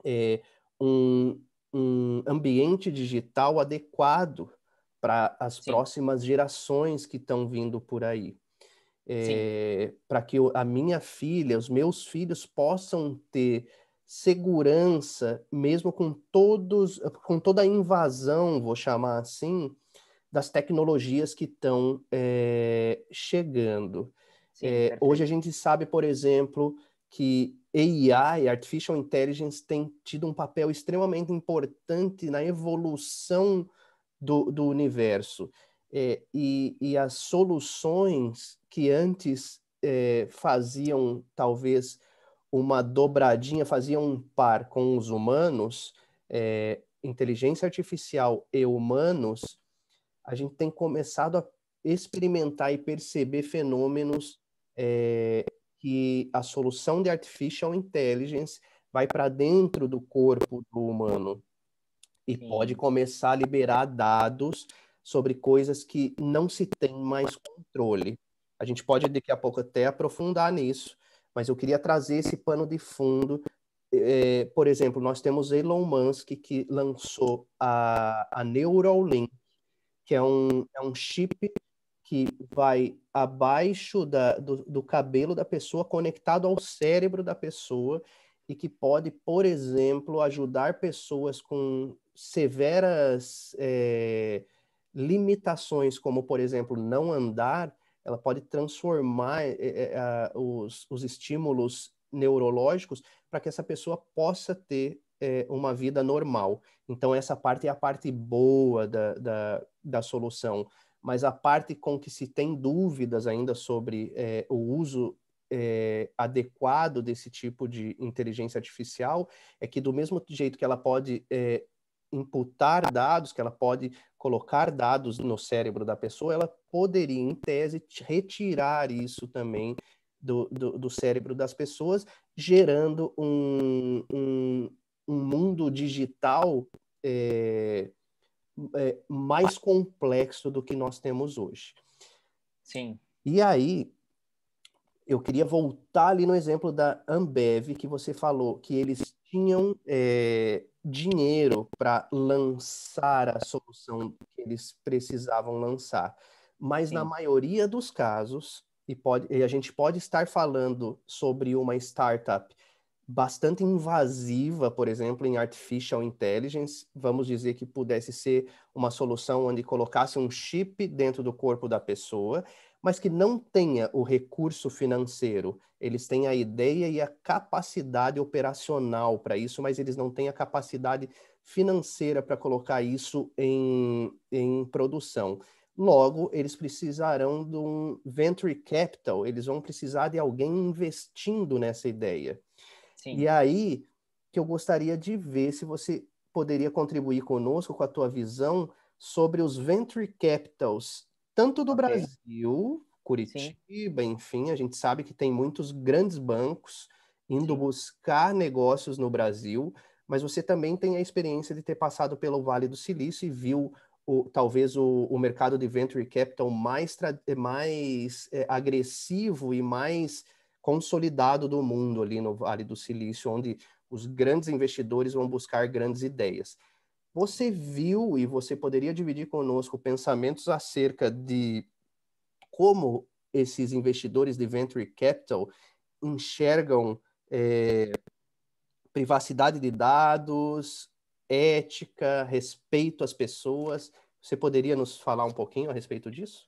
é, um, um ambiente digital adequado para as Sim. próximas gerações que estão vindo por aí. É, eh, para que a minha filha, os meus filhos possam ter segurança, mesmo com todos, com toda a invasão, vou chamar assim, das tecnologias que estão é, eh, chegando. Sim, é, hoje a gente sabe, por exemplo, que AI, Artificial Intelligence, tem tido um papel extremamente importante na evolução do, do universo é, e, e as soluções que antes é, faziam talvez uma dobradinha, faziam um par com os humanos, é, inteligência artificial e humanos, a gente tem começado a experimentar e perceber fenômenos é, que a solução de artificial intelligence vai para dentro do corpo do humano e Sim. pode começar a liberar dados sobre coisas que não se tem mais controle. A gente pode daqui a pouco até aprofundar nisso, mas eu queria trazer esse pano de fundo. É, por exemplo, nós temos Elon Musk que lançou a, a Neuralink, que é um, é um chip que vai abaixo da, do, do cabelo da pessoa, conectado ao cérebro da pessoa, e que pode, por exemplo, ajudar pessoas com severas é, limitações, como, por exemplo, não andar, ela pode transformar é, é os, os estímulos neurológicos para que essa pessoa possa ter é, uma vida normal. Então, essa parte é a parte boa da, da, da solução, mas a parte com que se tem dúvidas ainda sobre é, o uso é, adequado desse tipo de inteligência artificial é que, do mesmo jeito que ela pode é, imputar dados, que ela pode colocar dados no cérebro da pessoa, ela poderia, em tese, retirar isso também do, do, do cérebro das pessoas, gerando um, um, um mundo digital é, é, mais complexo do que nós temos hoje. Sim. E aí, eu queria voltar ali no exemplo da Ambev, que você falou que eles tinham é, dinheiro para lançar a solução que eles precisavam lançar. Mas Sim. na maioria dos casos, e, pode, e a gente pode estar falando sobre uma startup bastante invasiva, por exemplo, em artificial intelligence, vamos dizer que pudesse ser uma solução onde colocasse um chip dentro do corpo da pessoa mas que não tenha o recurso financeiro. Eles têm a ideia e a capacidade operacional para isso, mas eles não têm a capacidade financeira para colocar isso em, em produção. Logo, eles precisarão de um venture capital, eles vão precisar de alguém investindo nessa ideia. Sim. E aí que eu gostaria de ver se você poderia contribuir conosco com a tua visão sobre os venture capitals tanto do Brasil, Curitiba, Sim. enfim, a gente sabe que tem muitos grandes bancos indo Sim. buscar negócios no Brasil, mas você também tem a experiência de ter passado pelo Vale do Silício e viu o, talvez o, o, mercado de venture capital mais, mais é, agressivo e mais consolidado do mundo ali no Vale do Silício, onde os grandes investidores vão buscar grandes ideias. Você viu e você poderia dividir conosco pensamentos acerca de como esses investidores de venture capital enxergam é, privacidade de dados, ética, respeito às pessoas. Você poderia nos falar um pouquinho a respeito disso?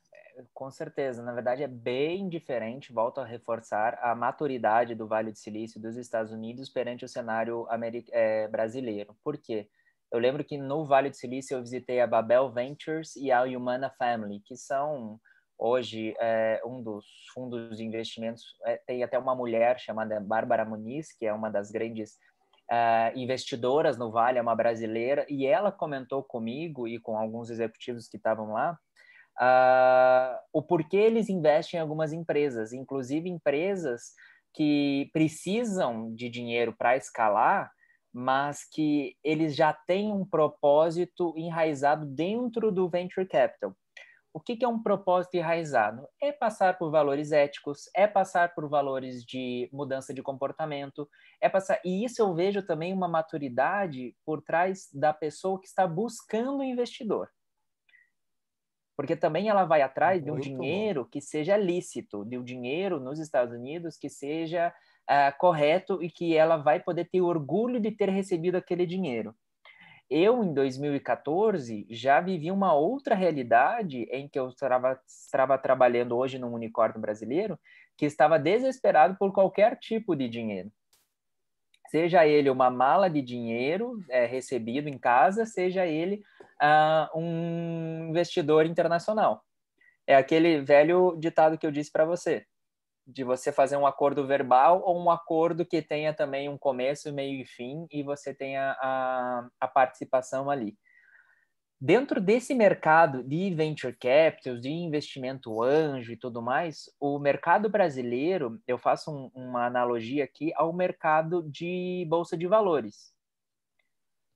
Com certeza, na verdade é bem diferente, volto a reforçar, a maturidade do Vale do Silício dos Estados Unidos perante o cenário é, brasileiro. Por quê? Eu lembro que no Vale do Silício eu visitei a Babel Ventures e a Humana Family, que são hoje é, um dos fundos de investimentos. É, tem até uma mulher chamada Bárbara Muniz, que é uma das grandes é, investidoras no Vale, é uma brasileira, e ela comentou comigo e com alguns executivos que estavam lá uh, o porquê eles investem em algumas empresas, inclusive empresas que precisam de dinheiro para escalar mas que eles já têm um propósito enraizado dentro do venture capital. O que, que é um propósito enraizado? É passar por valores éticos, é passar por valores de mudança de comportamento, é passar. E isso eu vejo também uma maturidade por trás da pessoa que está buscando o investidor porque também ela vai atrás Muito de um dinheiro bom. que seja lícito, de um dinheiro nos Estados Unidos que seja uh, correto e que ela vai poder ter orgulho de ter recebido aquele dinheiro. Eu, em 2014, já vivi uma outra realidade em que eu estava, trabalhando hoje num unicórnio brasileiro que estava desesperado por qualquer tipo de dinheiro. Seja ele uma mala de dinheiro é, recebido em casa, seja ele uh, um investidor internacional. É aquele velho ditado que eu disse para você, de você fazer um acordo verbal ou um acordo que tenha também um começo, meio e fim, e você tenha a, a participação ali. Dentro desse mercado de venture capitals, de investimento anjo e tudo mais, o mercado brasileiro, eu faço um, uma analogia aqui ao mercado de bolsa de valores.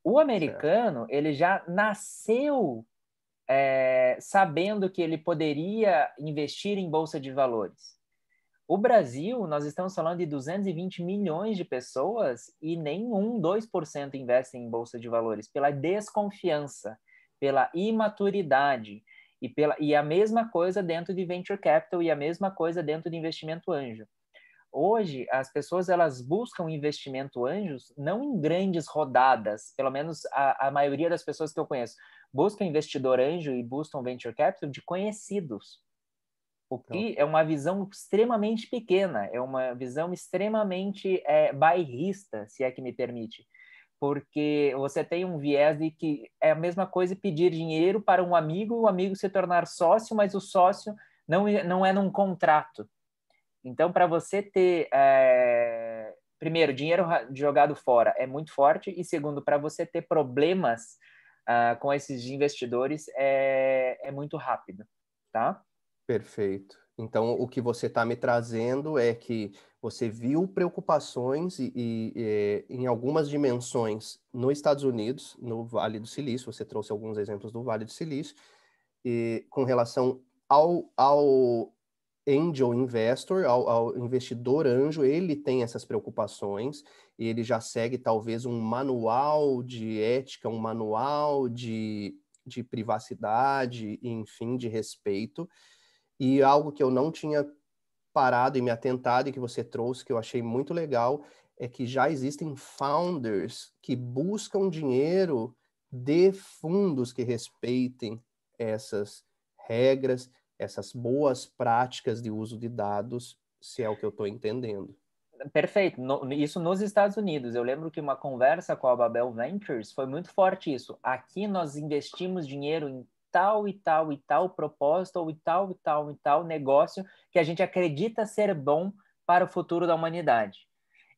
O americano, certo. ele já nasceu é, sabendo que ele poderia investir em bolsa de valores. O Brasil, nós estamos falando de 220 milhões de pessoas e nenhum 2% investem em bolsa de valores, pela desconfiança pela imaturidade. E, pela, e a mesma coisa dentro de venture capital e a mesma coisa dentro de investimento anjo. Hoje, as pessoas elas buscam investimento anjos não em grandes rodadas, pelo menos a, a maioria das pessoas que eu conheço, buscam investidor anjo e buscam venture capital de conhecidos. O que então. é uma visão extremamente pequena, é uma visão extremamente é, bairrista, se é que me permite porque você tem um viés de que é a mesma coisa pedir dinheiro para um amigo, o amigo se tornar sócio, mas o sócio não, é, não é num contrato. Então, para você ter, é... primeiro, dinheiro jogado fora é muito forte, e segundo, para você ter problemas uh, com esses investidores é, é muito rápido, tá? Perfeito. Então, o que você está me trazendo é que você viu preocupações e, e, e, é, em algumas dimensões nos Estados Unidos, no Vale do Silício, você trouxe alguns exemplos do Vale do Silício, e, com relação ao, ao angel investor, ao, ao, investidor anjo, ele tem essas preocupações, e ele já segue talvez um manual de ética, um manual de, de privacidade, enfim, de respeito. E algo que eu não tinha parado e me atentado e que você trouxe, que eu achei muito legal, é que já existem founders que buscam dinheiro de fundos que respeitem essas regras, essas boas práticas de uso de dados, se é o que eu estou entendendo. Perfeito. No, isso nos Estados Unidos. Eu lembro que uma conversa com a Babel Ventures foi muito forte isso. Aqui nós investimos dinheiro em tal e tal e tal proposta ou e tal e tal e tal negócio que a gente acredita ser bom para o futuro da humanidade.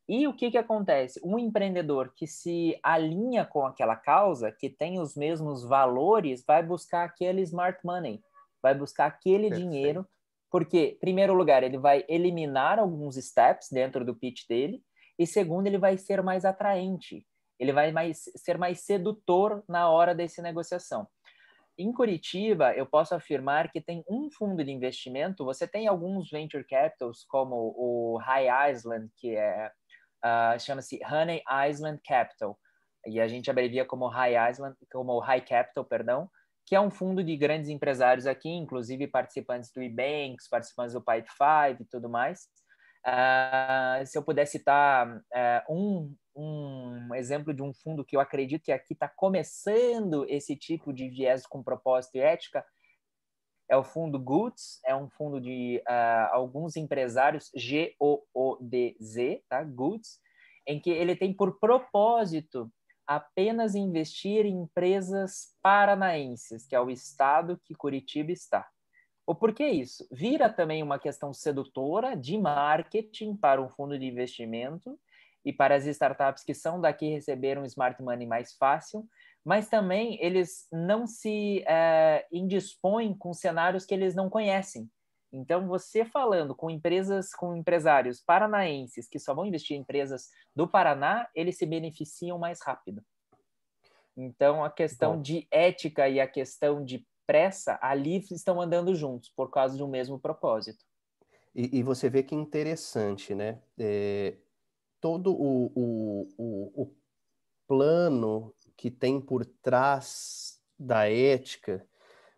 E o que, que acontece? Um empreendedor que se alinha com aquela causa, que tem os mesmos valores, vai buscar aquele smart money, vai buscar aquele Perfeito. dinheiro, porque, primeiro lugar, ele vai eliminar alguns steps dentro do pitch dele, e segundo, ele vai ser mais atraente, ele vai mais, ser mais sedutor na hora dessa negociação. Em Curitiba, eu posso afirmar que tem um fundo de investimento. Você tem alguns venture capitals, como o High Island, que é uh, chama-se Honey Island Capital, e a gente abrevia como High Island, como High Capital, perdão, que é um fundo de grandes empresários aqui, inclusive participantes do eBanks, participantes do Pipe Five e tudo mais. Uh, se eu pudesse citar uh, um um exemplo de um fundo que eu acredito que aqui está começando esse tipo de viés com propósito e ética, é o fundo Goods, é um fundo de uh, alguns empresários, G-O-O-D-Z, tá? Goods, em que ele tem por propósito apenas investir em empresas paranaenses, que é o estado que Curitiba está. O porquê isso? Vira também uma questão sedutora de marketing para um fundo de investimento e para as startups que são daqui receber um smart money mais fácil, mas também eles não se é, indispõem com cenários que eles não conhecem. Então, você falando com empresas, com empresários paranaenses que só vão investir em empresas do Paraná, eles se beneficiam mais rápido. Então, a questão Bom. de ética e a questão de pressa ali estão andando juntos por causa de um mesmo propósito. E, e você vê que interessante, né? É, todo o, o, o, o plano que tem por trás da ética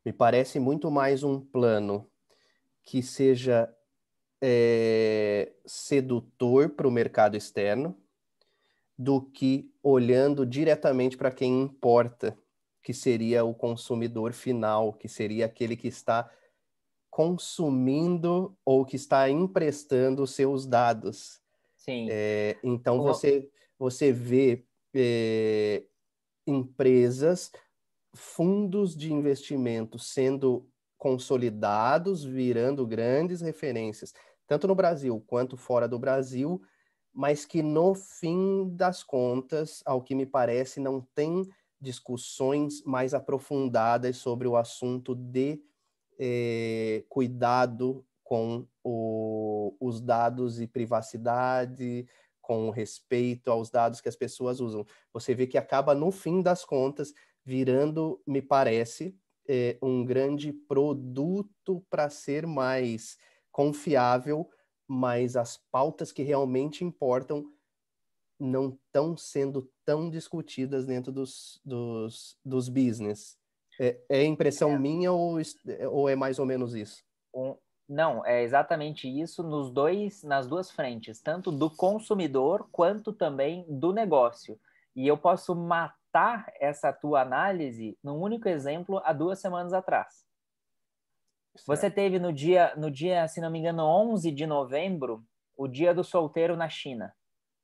me parece muito mais um plano que seja é, sedutor para o mercado externo do que olhando diretamente para quem importa, que seria o consumidor final, que seria aquele que está consumindo ou que está emprestando seus dados. Sim. É, então você, você vê é, empresas, fundos de investimento sendo consolidados, virando grandes referências, tanto no Brasil quanto fora do Brasil, mas que no fim das contas, ao que me parece, não tem discussões mais aprofundadas sobre o assunto de é, cuidado com o, os dados e privacidade, com respeito aos dados que as pessoas usam. Você vê que acaba, no fim das contas, virando, me parece, é, um grande produto para ser mais confiável, mas as pautas que realmente importam não estão sendo tão discutidas dentro dos, dos, dos business. É, é impressão é. minha ou, ou é mais ou menos isso? Não, é exatamente isso nos dois, nas duas frentes, tanto do consumidor quanto também do negócio. E eu posso matar essa tua análise num único exemplo há duas semanas atrás. Certo. Você teve no dia, no dia, se não me engano, 11 de novembro, o dia do solteiro na China,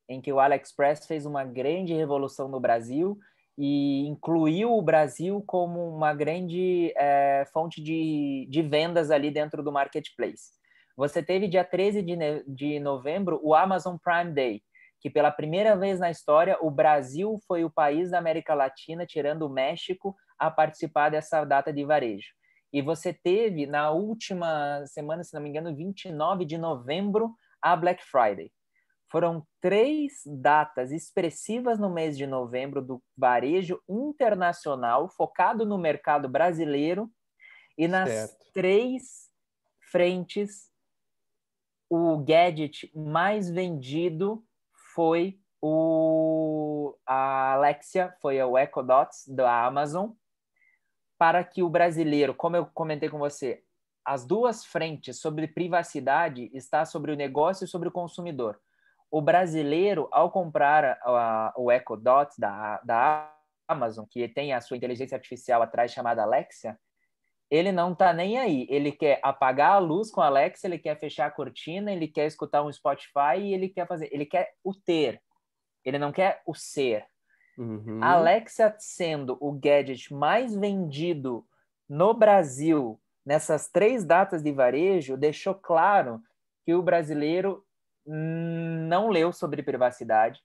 em que o AliExpress fez uma grande revolução no Brasil e incluiu o Brasil como uma grande é, fonte de, de vendas ali dentro do marketplace. Você teve dia 13 de, de novembro o Amazon Prime Day, que pela primeira vez na história o Brasil foi o país da América Latina, tirando o México, a participar dessa data de varejo. E você teve na última semana, se não me engano, 29 de novembro, a Black Friday foram três datas expressivas no mês de novembro do varejo internacional, focado no mercado brasileiro, e nas certo. três frentes, o gadget mais vendido foi o a Alexia, foi o Echo Dots da Amazon, para que o brasileiro, como eu comentei com você, as duas frentes sobre privacidade está sobre o negócio e sobre o consumidor o brasileiro, ao comprar a, a, o Echo Dot da, da Amazon, que tem a sua inteligência artificial atrás chamada Alexia, ele não tá nem aí. Ele quer apagar a luz com a Alexa, ele quer fechar a cortina, ele quer escutar um Spotify e ele quer fazer. Ele quer o ter. Ele não quer o ser. Uhum. A Alexa sendo o gadget mais vendido no Brasil nessas três datas de varejo, deixou claro que o brasileiro não leu sobre privacidade,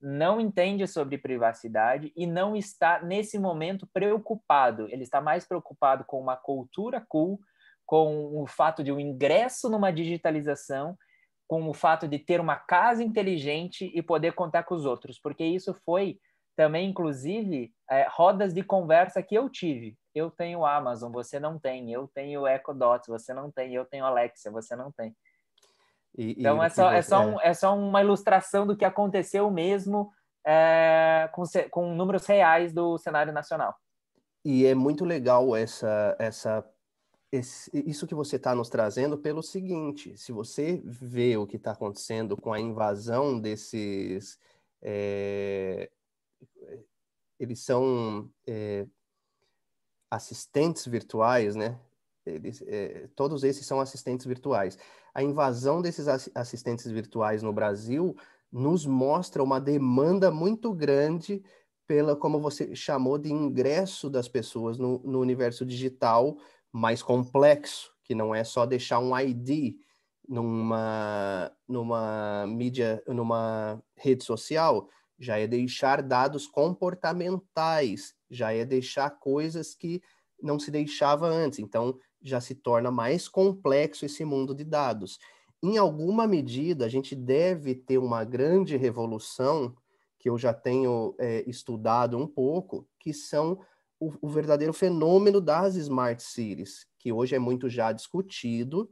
não entende sobre privacidade e não está, nesse momento, preocupado. Ele está mais preocupado com uma cultura cool, com o fato de um ingresso numa digitalização, com o fato de ter uma casa inteligente e poder contar com os outros, porque isso foi também, inclusive, é, rodas de conversa que eu tive. Eu tenho Amazon, você não tem. Eu tenho Echo Dots, você não tem. Eu tenho Alexa, você não tem. E, então e é, só, é, só um, é. é só uma ilustração do que aconteceu mesmo é, com, com números reais do cenário nacional. E é muito legal essa, essa esse, isso que você está nos trazendo pelo seguinte: se você vê o que está acontecendo com a invasão desses. É, eles são é, assistentes virtuais, né? eles, é, todos esses são assistentes virtuais. A invasão desses assistentes virtuais no Brasil nos mostra uma demanda muito grande pela, como você chamou, de ingresso das pessoas no, no universo digital mais complexo, que não é só deixar um ID numa, numa mídia, numa rede social, já é deixar dados comportamentais, já é deixar coisas que não se deixava antes. Então, já se torna mais complexo esse mundo de dados. Em alguma medida, a gente deve ter uma grande revolução, que eu já tenho é, estudado um pouco, que são o, o verdadeiro fenômeno das smart cities, que hoje é muito já discutido,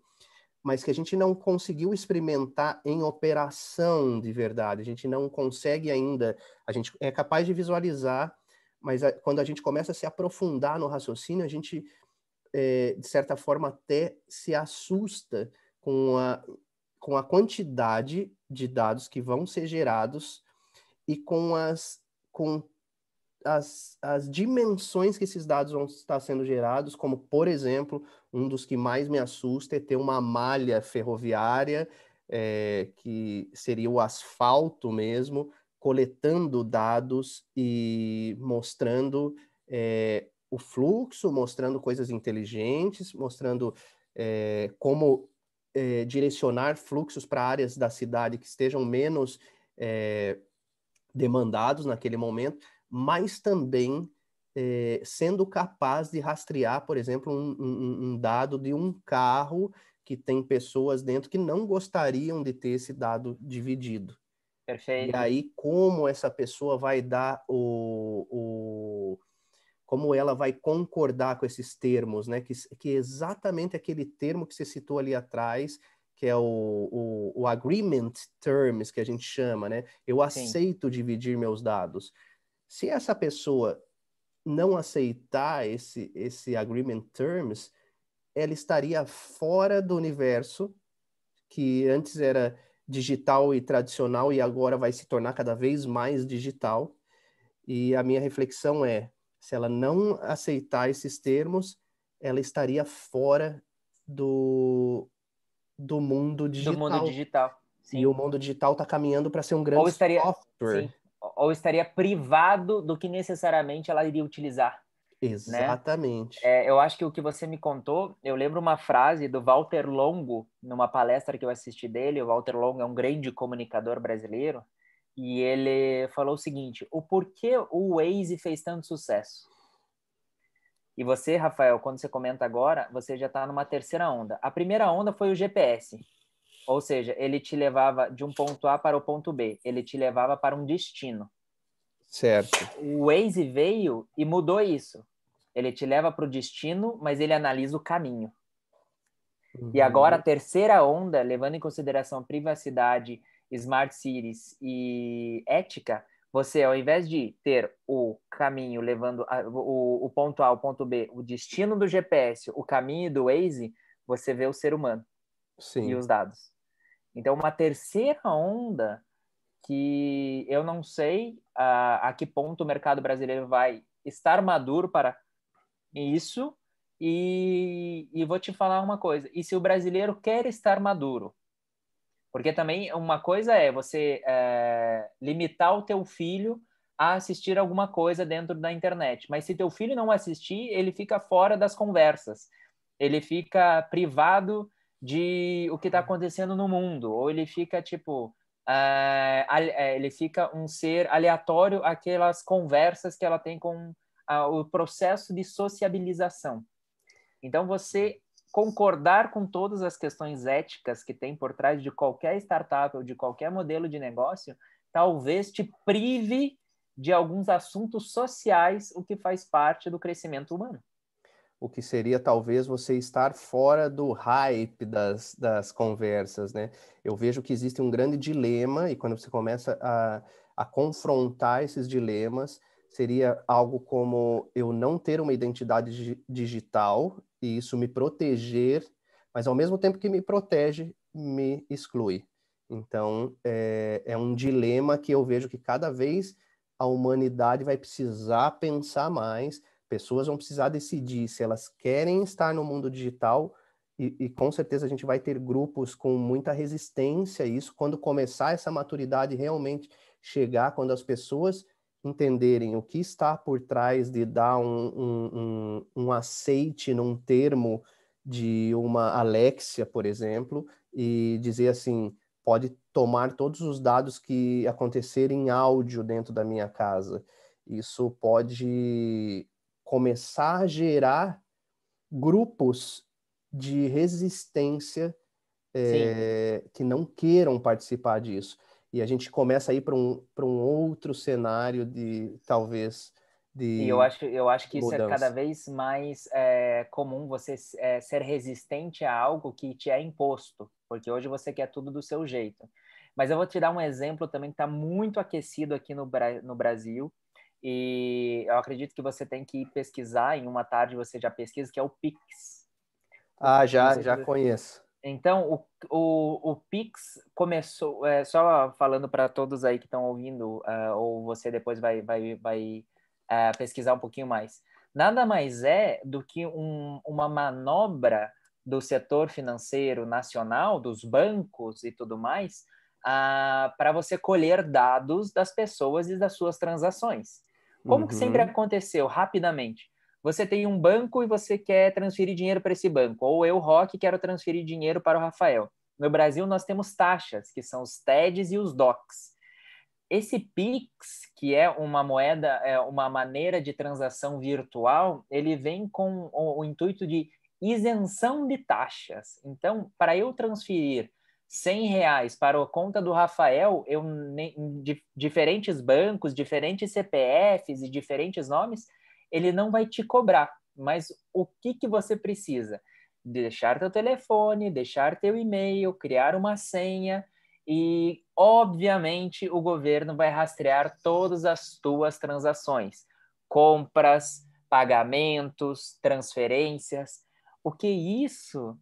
mas que a gente não conseguiu experimentar em operação de verdade. A gente não consegue ainda, a gente é capaz de visualizar, mas a, quando a gente começa a se aprofundar no raciocínio, a gente é, de certa forma, até se assusta com a, com a quantidade de dados que vão ser gerados e com as, com as, as dimensões que esses dados vão estar sendo gerados, como, por exemplo, um dos que mais me assusta é ter uma malha ferroviária, é, que seria o asfalto mesmo, coletando dados e mostrando é, o fluxo, mostrando coisas inteligentes, mostrando é, como é, direcionar fluxos para áreas da cidade que estejam menos é, demandados naquele momento, mas também sendo capaz de rastrear, por exemplo, um, um, um dado de um carro que tem pessoas dentro que não gostariam de ter esse dado dividido. Perfeito. E aí, como essa pessoa vai dar o, o como ela vai concordar com esses termos, né? Que, que é exatamente aquele termo que você citou ali atrás, que é o, o, o agreement terms que a gente chama, né? Eu Sim. aceito dividir meus dados. Se essa pessoa não aceitar esse, esse agreement terms, ela estaria fora do universo que antes era digital e tradicional e agora vai se tornar cada vez mais digital. E a minha reflexão é: se ela não aceitar esses termos, ela estaria fora do, do mundo digital. Do mundo digital. Sim. E o mundo digital está caminhando para ser um grande ou estaria, software. Sim. Ou estaria privado do que necessariamente ela iria utilizar. Né? Exatamente. Né? É, eu acho que o que você me contou, eu lembro uma frase do Walter Longo, numa palestra que eu assisti dele. O Walter Longo é um grande comunicador brasileiro e ele falou o seguinte: o porquê o Waze fez tanto sucesso? E você, Rafael, quando você comenta agora, você já está numa terceira onda. A primeira onda foi o GPS, ou seja, ele te levava de um ponto A para o ponto B, ele te levava para um destino. Certo. O Waze veio e mudou isso. Ele te leva para o destino, mas ele analisa o caminho. Uhum. E agora a terceira onda, levando em consideração privacidade, smart cities e ética, você, ao invés de ter o caminho levando a, o, o, ponto A ao ponto B, o destino do GPS, o caminho do Waze, você vê o ser humano Sim. e os dados. Então, uma terceira onda que eu não sei a que ponto o mercado brasileiro vai estar maduro para isso. E, e vou te falar uma coisa: e se o brasileiro quer estar maduro, porque também uma coisa é você é, limitar o teu filho a assistir alguma coisa dentro da internet, mas se teu filho não assistir, ele fica fora das conversas, ele fica privado de o que está acontecendo no mundo, ou ele fica tipo é, ele fica um ser aleatório aquelas conversas que ela tem com a, ah, o processo de sociabilização. Então você concordar com todas as questões éticas que tem por trás de qualquer startup ou de qualquer modelo de negócio, talvez te prive de alguns assuntos sociais, o que faz parte do crescimento humano. O que seria talvez você estar fora do hype das, das conversas, né? Eu vejo que existe um grande dilema, e quando você começa a, a confrontar esses dilemas, seria algo como eu não ter uma identidade digital e isso me proteger, mas ao mesmo tempo que me protege, me exclui. Então, é, é um dilema que eu vejo que cada vez a humanidade vai precisar pensar mais, pessoas vão precisar decidir se elas querem estar no mundo digital e, e, com certeza a gente vai ter grupos com muita resistência a isso quando começar essa maturidade realmente chegar, quando as pessoas entenderem o que está por trás de dar um, um, um, um aceite num termo de uma Alexia, por exemplo, e dizer assim, pode tomar todos os dados que acontecerem em áudio dentro da minha casa. Isso pode começar a gerar grupos de resistência é, que não queiram participar disso e a gente começa a ir para um, um outro cenário de talvez de e eu acho eu acho que mudança. isso é cada vez mais é, comum você é, ser resistente a algo que te é imposto porque hoje você quer tudo do seu jeito mas eu vou te dar um exemplo também que está muito aquecido aqui no, no Brasil e eu acredito que você tem que ir pesquisar em uma tarde você já pesquisa que é o Pix ah então, já já conheço então, o, o, o Pix começou, é, só falando para todos aí que estão ouvindo, uh, ou você depois vai, vai, vai uh, pesquisar um pouquinho mais. Nada mais é do que um, uma manobra do setor financeiro nacional, dos bancos e tudo mais, uh, para você colher dados das pessoas e das suas transações. Como uhum. que sempre uhum. aconteceu, rapidamente? Você tem um banco e você quer transferir dinheiro para esse banco, ou eu, Rock, quero transferir dinheiro para o Rafael. No Brasil, nós temos taxas, que são os TEDs e os DOCs. Esse Pix, que é uma moeda, é uma maneira de transação virtual, ele vem com o, o intuito de isenção de taxas. Então, para eu transferir 100 reais para a conta do Rafael, eu, em diferentes bancos, diferentes CPFs e diferentes nomes, ele não vai te cobrar, mas o que, que você precisa? Deixar teu telefone, deixar teu e-mail, criar uma senha e, obviamente, o governo vai rastrear todas as tuas transações, compras, pagamentos, transferências, porque isso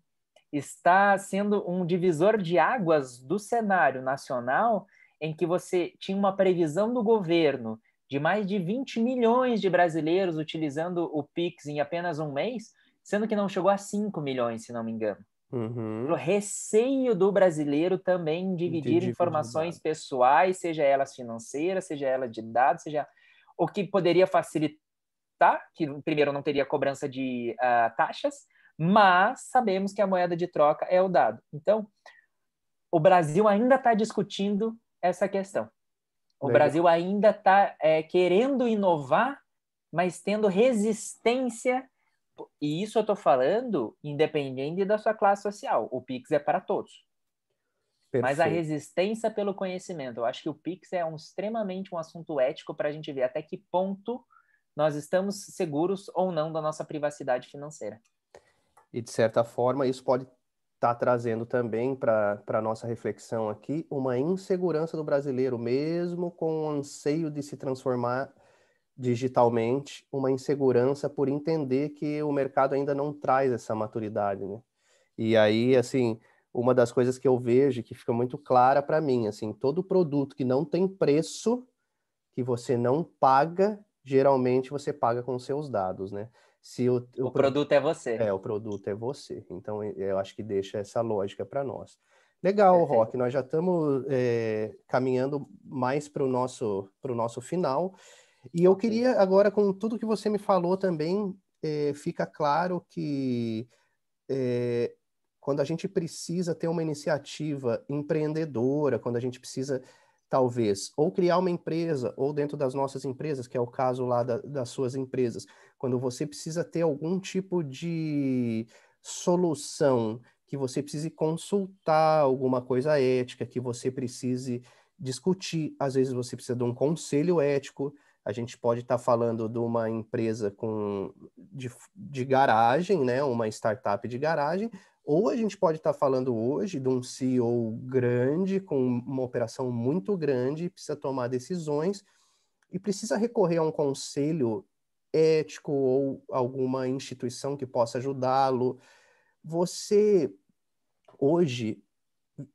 está sendo um divisor de águas do cenário nacional em que você tinha uma previsão do governo de mais de 20 milhões de brasileiros utilizando o Pix em apenas um mês, sendo que não chegou a 5 milhões, se não me engano. Uhum. O receio do brasileiro também dividir Entendi, informações pessoais, seja elas financeiras, seja ela de dados, seja o que poderia facilitar, que primeiro não teria cobrança de uh, taxas, mas sabemos que a moeda de troca é o dado. Então, o Brasil ainda está discutindo essa questão. O Brasil ainda está é, querendo inovar, mas tendo resistência. E isso eu estou falando independente da sua classe social. O Pix é para todos. Perfeito. Mas a resistência pelo conhecimento. Eu acho que o Pix é um, extremamente um assunto ético para a gente ver até que ponto nós estamos seguros ou não da nossa privacidade financeira. E, de certa forma, isso pode está trazendo também para a nossa reflexão aqui uma insegurança do brasileiro, mesmo com o anseio de se transformar digitalmente, uma insegurança por entender que o mercado ainda não traz essa maturidade, né? E aí, assim, uma das coisas que eu vejo que fica muito clara para mim, assim, todo produto que não tem preço, que você não paga, geralmente você paga com seus dados, né? se o, o, o produto pro... é você. É, o produto é você. Então, eu acho que deixa essa lógica para nós. Legal, Rock, nós já estamos é, caminhando mais para o nosso, nosso final. E eu queria agora, com tudo que você me falou também, é, fica claro que é, quando a gente precisa ter uma iniciativa empreendedora, quando a gente precisa talvez, ou criar uma empresa, ou dentro das nossas empresas, que é o caso lá da, das suas empresas, quando você precisa ter algum tipo de solução, que você precise consultar alguma coisa ética, que você precise discutir, às vezes você precisa de um conselho ético, a gente pode estar tá falando de uma empresa com, de, de garagem, né, uma startup de garagem, ou a gente pode estar tá falando hoje de um CEO grande, com uma operação muito grande, precisa tomar decisões e precisa recorrer a um conselho ético ou alguma instituição que possa ajudá-lo. Você hoje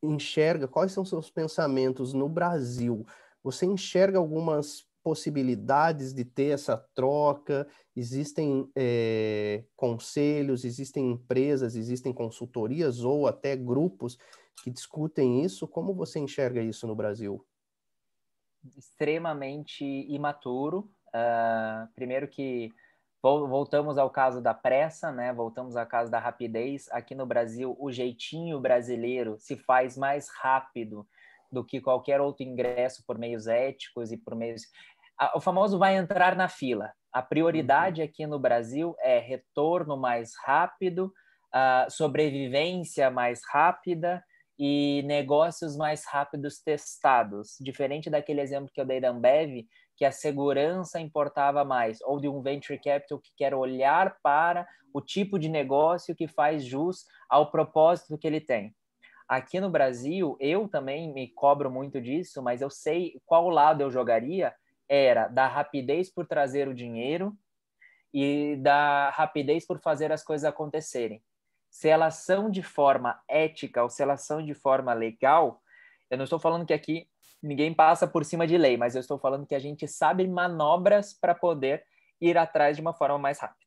enxerga quais são seus pensamentos no Brasil? Você enxerga algumas possibilidades de ter essa troca, existem é, conselhos, existem empresas, existem consultorias ou até grupos que discutem isso. Como você enxerga isso no Brasil? Extremamente imaturo. Uh, primeiro que voltamos ao caso da pressa, né? Voltamos ao caso da rapidez. Aqui no Brasil, o jeitinho brasileiro se faz mais rápido do que qualquer outro ingresso por meios éticos e por meios o famoso vai entrar na fila. A prioridade uhum. aqui no Brasil é retorno mais rápido, uh, sobrevivência mais rápida e negócios mais rápidos testados. Diferente daquele exemplo que eu dei da Ambev, que a segurança importava mais, ou de um venture capital que quer olhar para o tipo de negócio que faz jus ao propósito que ele tem. Aqui no Brasil, eu também me cobro muito disso, mas eu sei qual lado eu jogaria era da rapidez por trazer o dinheiro e da rapidez por fazer as coisas acontecerem. Se elas são de forma ética ou se elas são de forma legal, eu não estou falando que aqui ninguém passa por cima de lei, mas eu estou falando que a gente sabe manobras para poder ir atrás de uma forma mais rápida.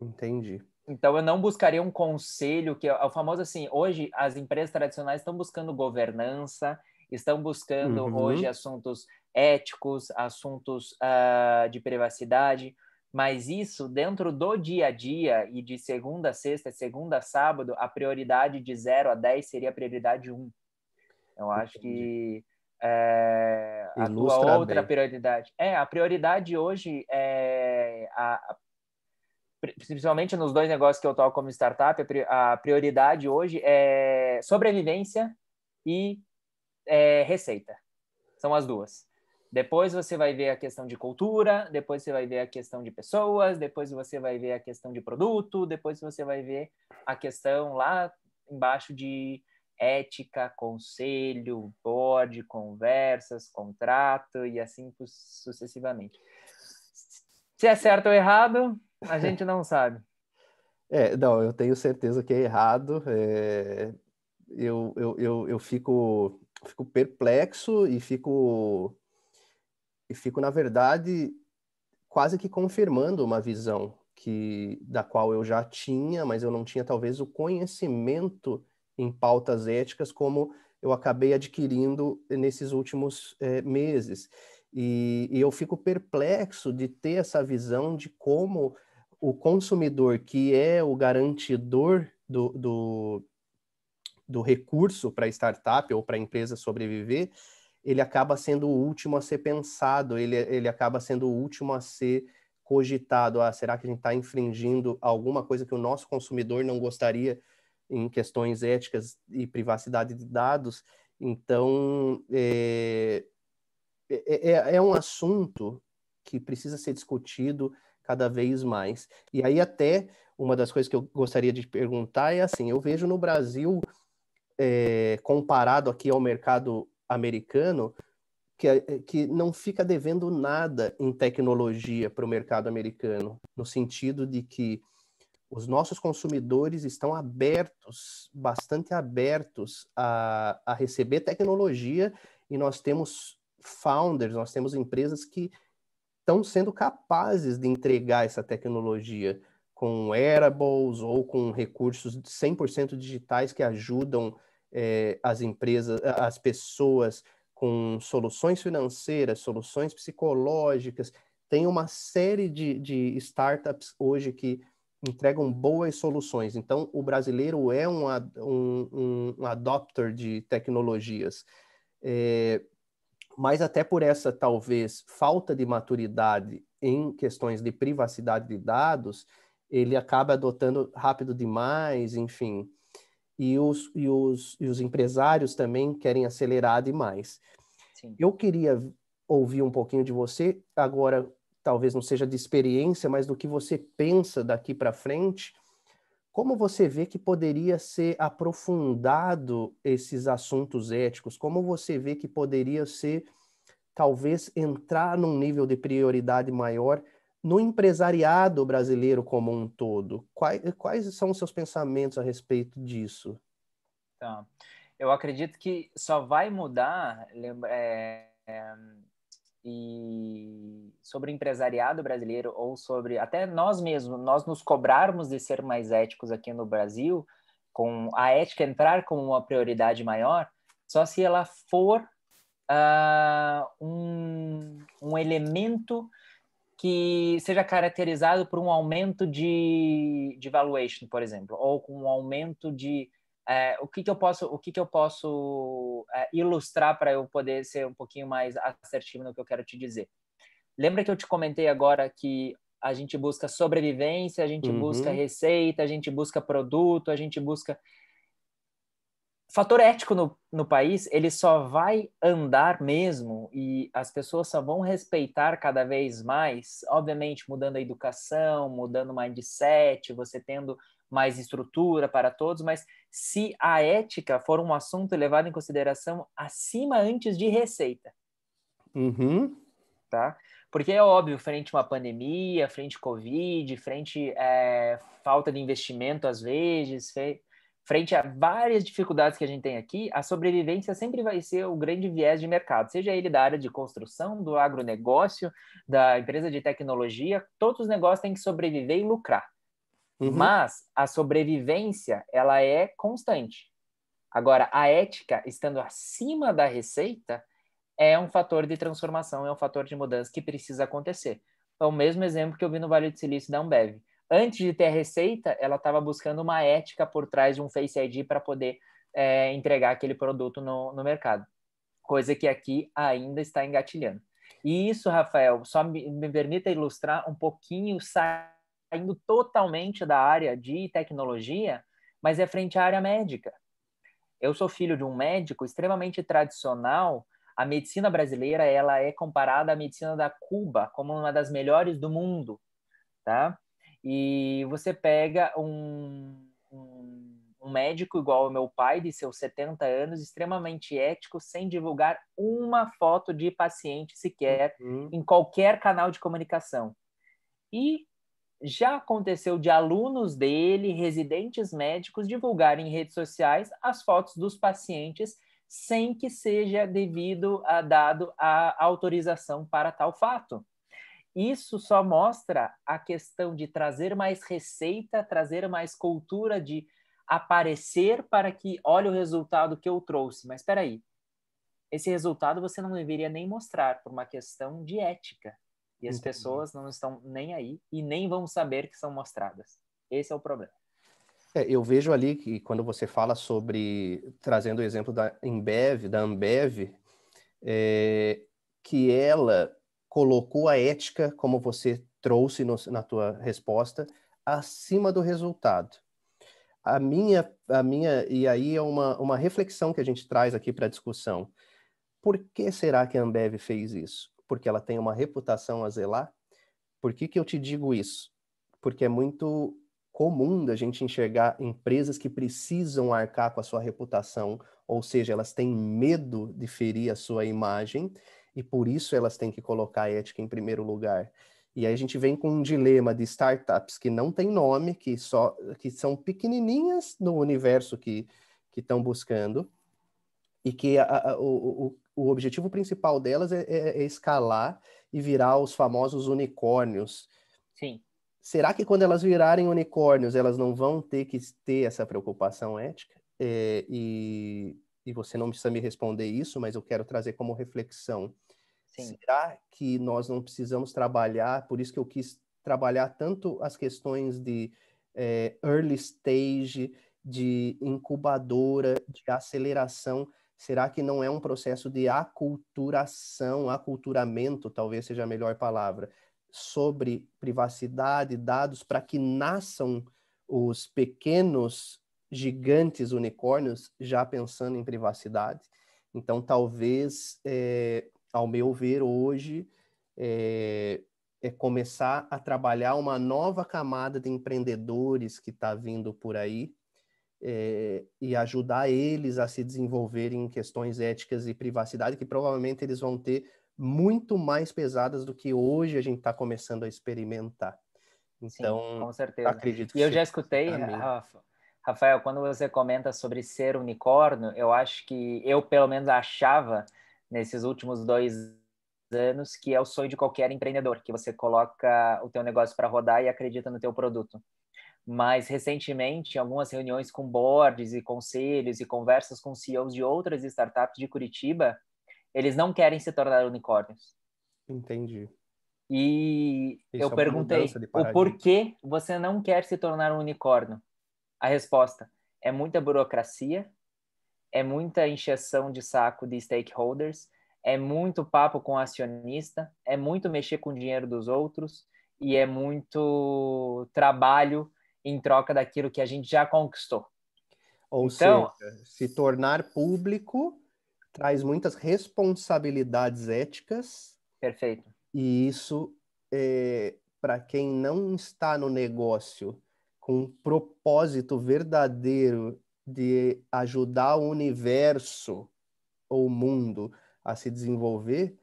Entendi. Então eu não buscaria um conselho que é o famoso assim, hoje as empresas tradicionais estão buscando governança, estão buscando uhum. hoje assuntos éticos, assuntos uh, de privacidade, mas isso dentro do dia a dia e de segunda a sexta, segunda a sábado, a prioridade de 0 a 10 seria a prioridade 1. Um. Eu acho que é, a tua outra bem. prioridade. É, a prioridade hoje é a, a, principalmente nos dois negócios que eu toco como startup, a prioridade hoje é sobrevivência e é, receita. São as duas. Depois você vai ver a questão de cultura, depois você vai ver a questão de pessoas, depois você vai ver a questão de produto, depois você vai ver a questão lá embaixo de ética, conselho, board, conversas, contrato e assim sucessivamente. Se é certo ou errado, a gente não sabe. É, não, eu tenho certeza que é errado. É... Eu, eu, eu, eu fico fico perplexo e fico e fico na verdade quase que confirmando uma visão que da qual eu já tinha, mas eu não tinha talvez o conhecimento em pautas éticas como eu acabei adquirindo nesses últimos é, meses. E, e, eu fico perplexo de ter essa visão de como o consumidor, que é o garantidor do, do, do recurso para startup ou para a empresa sobreviver, ele acaba sendo o último a ser pensado, ele, ele acaba sendo o último a ser cogitado. Ah, será que a gente está infringindo alguma coisa que o nosso consumidor não gostaria em questões éticas e privacidade de dados? Então, é é, é, é, é um assunto que precisa ser discutido cada vez mais. E aí, até uma das coisas que eu gostaria de perguntar é assim: eu vejo no Brasil é, comparado aqui ao mercado americano, que, é, é, que não fica devendo nada em tecnologia para o mercado americano, no sentido de que os nossos consumidores estão abertos, bastante abertos a, a receber tecnologia e nós temos founders, nós temos empresas que estão sendo capazes de entregar essa tecnologia com wearables ou com recursos 100% digitais que ajudam é, as empresas, as pessoas com soluções financeiras, soluções psicológicas. Tem uma série de, de startups hoje que entregam boas soluções. Então, o brasileiro é um, um, um adopter de tecnologias. É, mas até por essa, talvez, falta de maturidade em questões de privacidade de dados, ele acaba adotando rápido demais, enfim e os, e os, e os empresários também querem acelerar demais. Sim. Eu queria ouvir um pouquinho de você, agora talvez não seja de experiência, mas do que você pensa daqui para frente. Como você vê que poderia ser aprofundado esses assuntos éticos? Como você vê que poderia ser, talvez, entrar num nível de prioridade maior no empresariado brasileiro como um todo, quais, quais são os seus pensamentos a respeito disso? Tá. Eu acredito que só vai mudar é, é, e sobre o empresariado brasileiro ou sobre até nós mesmos, nós nos cobrarmos de ser mais éticos aqui no Brasil, com a ética entrar como uma prioridade maior, só se ela for uh, um, um elemento que seja caracterizado por um aumento de, de valuation, por exemplo, ou com um aumento de é, o que, que eu posso o que, que eu posso é, ilustrar para eu poder ser um pouquinho mais assertivo no que eu quero te dizer. Lembra que eu te comentei agora que a gente busca sobrevivência, a gente uhum. busca receita, a gente busca produto, a gente busca fator ético no, no país ele só vai andar mesmo e as pessoas só vão respeitar cada vez mais, obviamente mudando a educação, mudando o mindset, você tendo mais estrutura para todos, mas se a ética for um assunto levado em consideração acima antes de receita. Uhum. Tá? Porque é óbvio, frente a uma pandemia, frente Covid, frente é, falta de investimento às vezes, frente a várias dificuldades que a gente tem aqui, a sobrevivência sempre vai ser o grande viés de mercado, seja ele da área de construção, do agronegócio, da empresa de tecnologia, todos os negócios têm que sobreviver e lucrar. Uhum. Mas a sobrevivência, ela é constante. Agora, a ética, estando acima da receita, é um fator de transformação, é um fator de mudança que precisa acontecer. É o mesmo exemplo que eu vi no Vale do Silício da Ambev antes de ter a receita, ela estava buscando uma ética por trás de um Face ID para poder é, entregar aquele produto no, no mercado. Coisa que aqui ainda está engatilhando. E isso, Rafael, só me, me permita ilustrar um pouquinho, saindo totalmente da área de tecnologia, mas é frente à área médica. Eu sou filho de um médico extremamente tradicional. A medicina brasileira ela é comparada à medicina da Cuba como uma das melhores do mundo, tá? E você pega um, um, um médico igual ao meu pai, de seus 70 anos, extremamente ético, sem divulgar uma foto de paciente sequer uhum. em qualquer canal de comunicação. E já aconteceu de alunos dele, residentes médicos, divulgarem em redes sociais as fotos dos pacientes sem que seja devido a dado a autorização para tal fato. Isso só mostra a questão de trazer mais receita, trazer mais cultura de aparecer para que olha o resultado que eu trouxe. Mas espera aí, esse resultado você não deveria nem mostrar por uma questão de ética. E as pessoas não estão nem aí e nem vão saber que são mostradas. Esse é o problema. É, eu vejo ali que quando você fala sobre trazendo o exemplo da Embev, da Ambev, é, que ela colocou a ética, como você trouxe no, na tua resposta, acima do resultado. A minha, a minha e aí é uma, uma reflexão que a gente traz aqui para a discussão. Por que será que a Ambev fez isso? Porque ela tem uma reputação a zelar? Por que, que eu te digo isso? Porque é muito comum da gente enxergar empresas que precisam arcar com a sua reputação, ou seja, elas têm medo de ferir a sua imagem e por isso elas têm que colocar a ética em primeiro lugar. E aí a gente vem com um dilema de startups que não tem nome, que só que são pequenininhas no universo que que estão buscando e que a, a, o, o, o, objetivo principal delas é, é, é escalar e virar os famosos unicórnios. Sim. Será que quando elas virarem unicórnios, elas não vão ter que ter essa preocupação ética? É, e e você não precisa me responder isso, mas eu quero trazer como reflexão. Sim. Será que nós não precisamos trabalhar? Por isso que eu quis trabalhar tanto as questões de é, early stage, de incubadora, de aceleração. Será que não é um processo de aculturação, aculturamento, talvez seja a melhor palavra, sobre privacidade, dados, para que nasçam os pequenos gigantes unicórnios já pensando em privacidade. Então, talvez, é, ao meu ver, hoje, é, é, começar a trabalhar uma nova camada de empreendedores que está vindo por aí é, e ajudar eles a se desenvolverem em questões éticas e privacidade, que provavelmente eles vão ter muito mais pesadas do que hoje a gente está começando a experimentar. Então, Sim, com certeza. acredito que E eu já escutei, Rafa, Rafael, quando você comenta sobre ser unicórnio, eu acho que eu, pelo menos, achava nesses últimos dois anos que é o sonho de qualquer empreendedor, que você coloca o teu negócio para rodar e acredita no teu produto. Mas recentemente, em algumas reuniões com boards e conselhos e conversas com CEOs de outras startups de Curitiba, eles não querem se tornar unicórnios. Entendi. E Isso eu é perguntei, o porquê você não quer se tornar um unicórnio? A resposta é muita burocracia, é muita encheção de saco de stakeholders, é muito papo com acionista, é muito mexer com o dinheiro dos outros e é muito trabalho em troca daquilo que a gente já conquistou. Ou então, seja, se tornar público traz muitas responsabilidades éticas. Perfeito. E isso, é, eh, para quem não está no negócio com um propósito verdadeiro de ajudar o universo ou o mundo a se desenvolver,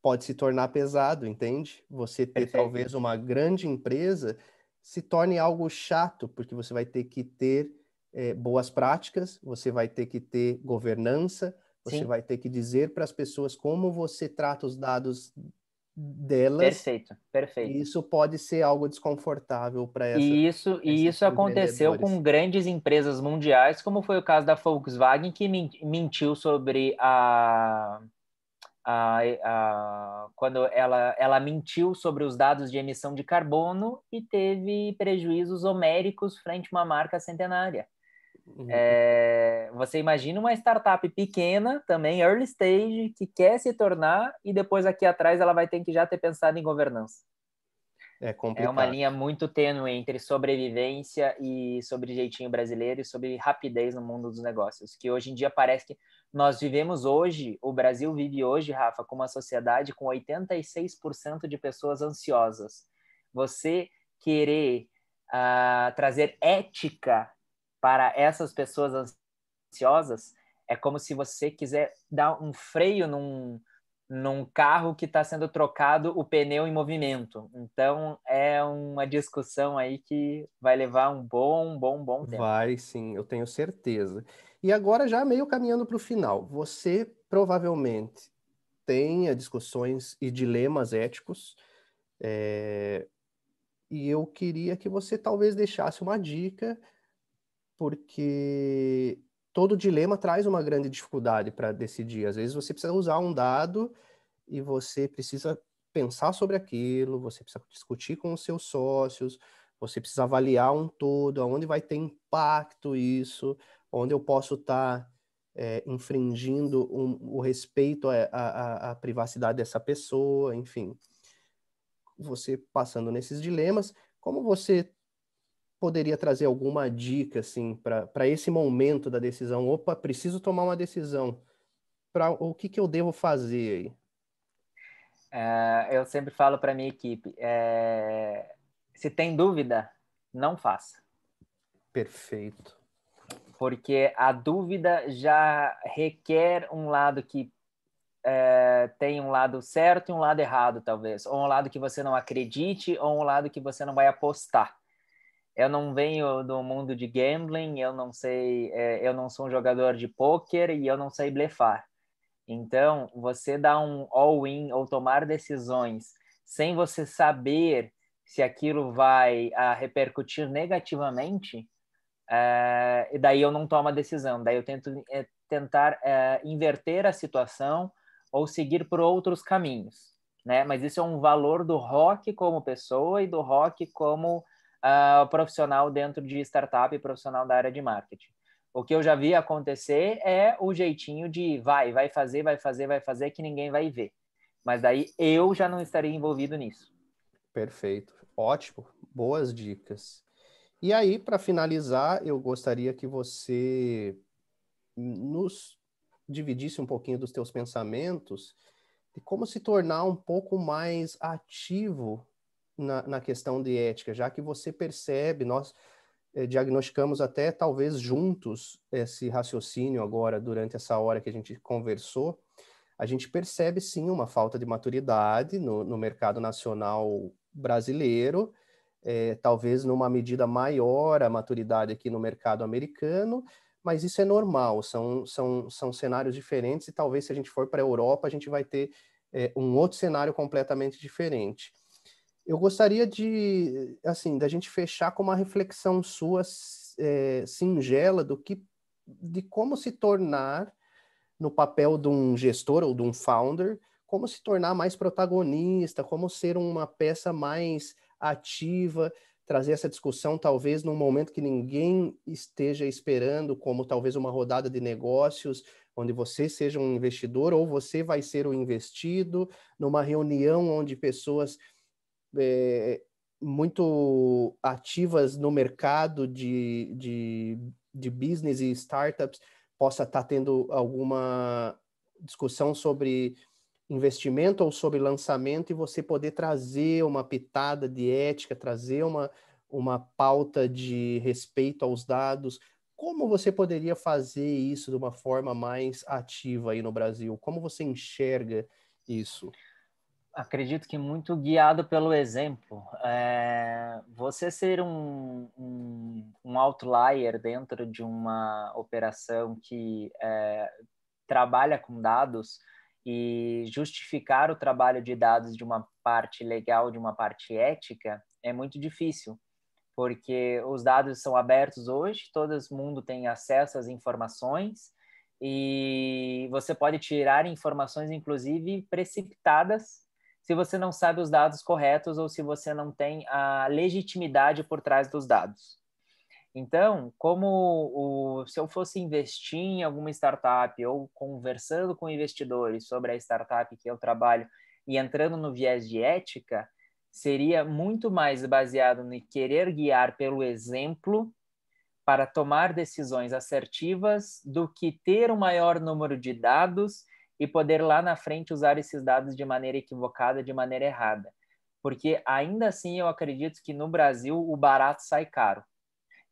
pode se tornar pesado, entende? Você ter Perfeito. talvez uma grande empresa se torne algo chato, porque você vai ter que ter é, boas práticas, você vai ter que ter governança, você Sim. vai ter que dizer para as pessoas como você trata os dados delas. Perfeito, perfeito. Isso pode ser algo desconfortável para essa. E isso, e isso aconteceu com grandes empresas mundiais, como foi o caso da Volkswagen, que mentiu sobre a, a, a quando ela, ela mentiu sobre os dados de emissão de carbono e teve prejuízos homéricos frente a uma marca centenária. Uhum. É, você imagina uma startup pequena, também early stage, que quer se tornar e depois aqui atrás ela vai ter que já ter pensado em governança. É, complicado. é uma linha muito tênue entre sobrevivência e sobre jeitinho brasileiro e sobre rapidez no mundo dos negócios, que hoje em dia parece que nós vivemos hoje, o Brasil vive hoje, Rafa, com uma sociedade com 86% de pessoas ansiosas. Você querer uh, trazer ética para essas pessoas ansiosas é como se você quiser dar um freio num, num carro que está sendo trocado o pneu em movimento. Então é uma discussão aí que vai levar um bom, bom, bom tempo. Vai, sim, eu tenho certeza. E agora já meio caminhando para o final, você provavelmente tenha discussões e dilemas éticos. É... E eu queria que você talvez deixasse uma dica porque todo dilema traz uma grande dificuldade para decidir. Às vezes você precisa usar um dado e você precisa pensar sobre aquilo, você precisa discutir com os seus sócios, você precisa avaliar um todo, aonde vai ter impacto isso, onde eu posso estar tá, é, infringindo um, o respeito à é, privacidade dessa pessoa, enfim. Você passando nesses dilemas, como você poderia trazer alguma dica assim para esse momento da decisão? Opa, preciso tomar uma decisão. Para o que, que eu devo fazer aí? É, eu sempre falo para minha equipe: é, se tem dúvida, não faça. Perfeito. Porque a dúvida já requer um lado que é, tem um lado certo e um lado errado, talvez. Ou um lado que você não acredite, ou um lado que você não vai apostar eu não venho do mundo de gambling, eu não sei, é, eu não sou um jogador de poker e eu não sei blefar. Então, você dar um all-in ou tomar decisões sem você saber se aquilo vai a, ah, repercutir negativamente, é, e daí eu não tomo a decisão, daí eu tento é, tentar é, inverter a situação ou seguir por outros caminhos, né? Mas isso é um valor do rock como pessoa e do rock como uh, profissional dentro de startup e profissional da área de marketing. O que eu já vi acontecer é o jeitinho de vai, vai fazer, vai fazer, vai fazer, que ninguém vai ver. Mas daí eu já não estaria envolvido nisso. Perfeito. Ótimo. Boas dicas. E aí, para finalizar, eu gostaria que você nos dividisse um pouquinho dos teus pensamentos e como se tornar um pouco mais ativo na, na questão de ética, já que você percebe, nós eh, diagnosticamos até talvez juntos esse raciocínio agora, durante essa hora que a gente conversou, a gente percebe sim uma falta de maturidade no, no mercado nacional brasileiro, eh, talvez numa medida maior a maturidade aqui no mercado americano, mas isso é normal, são, são, são cenários diferentes e talvez se a gente for para a Europa a gente vai ter é, um outro cenário completamente diferente. Eu gostaria de, assim, da gente fechar com uma reflexão sua é, singela do que, de como se tornar no papel de um gestor ou de um founder, como se tornar mais protagonista, como ser uma peça mais ativa, trazer essa discussão talvez num momento que ninguém esteja esperando, como talvez uma rodada de negócios, onde você seja um investidor ou você vai ser o investido, numa reunião onde pessoas é, muito ativas no mercado de, de, de business e startups possa estar tá tendo alguma discussão sobre investimento ou sobre lançamento e você poder trazer uma pitada de ética, trazer uma, uma pauta de respeito aos dados. Como você poderia fazer isso de uma forma mais ativa aí no Brasil? Como você enxerga isso? acredito que muito guiado pelo exemplo. É, você ser um, um, um, outlier dentro de uma operação que é, trabalha com dados e justificar o trabalho de dados de uma parte legal, de uma parte ética, é muito difícil, porque os dados são abertos hoje, todo mundo tem acesso às informações e você pode tirar informações, inclusive precipitadas, se você não sabe os dados corretos ou se você não tem a legitimidade por trás dos dados. Então, como o, se eu fosse investir em alguma startup ou conversando com investidores sobre a startup que eu trabalho e entrando no viés de ética, seria muito mais baseado em querer guiar pelo exemplo para tomar decisões assertivas do que ter o um maior número de dados e poder lá na frente usar esses dados de maneira equivocada, de maneira errada. Porque ainda assim eu acredito que no Brasil o barato sai caro.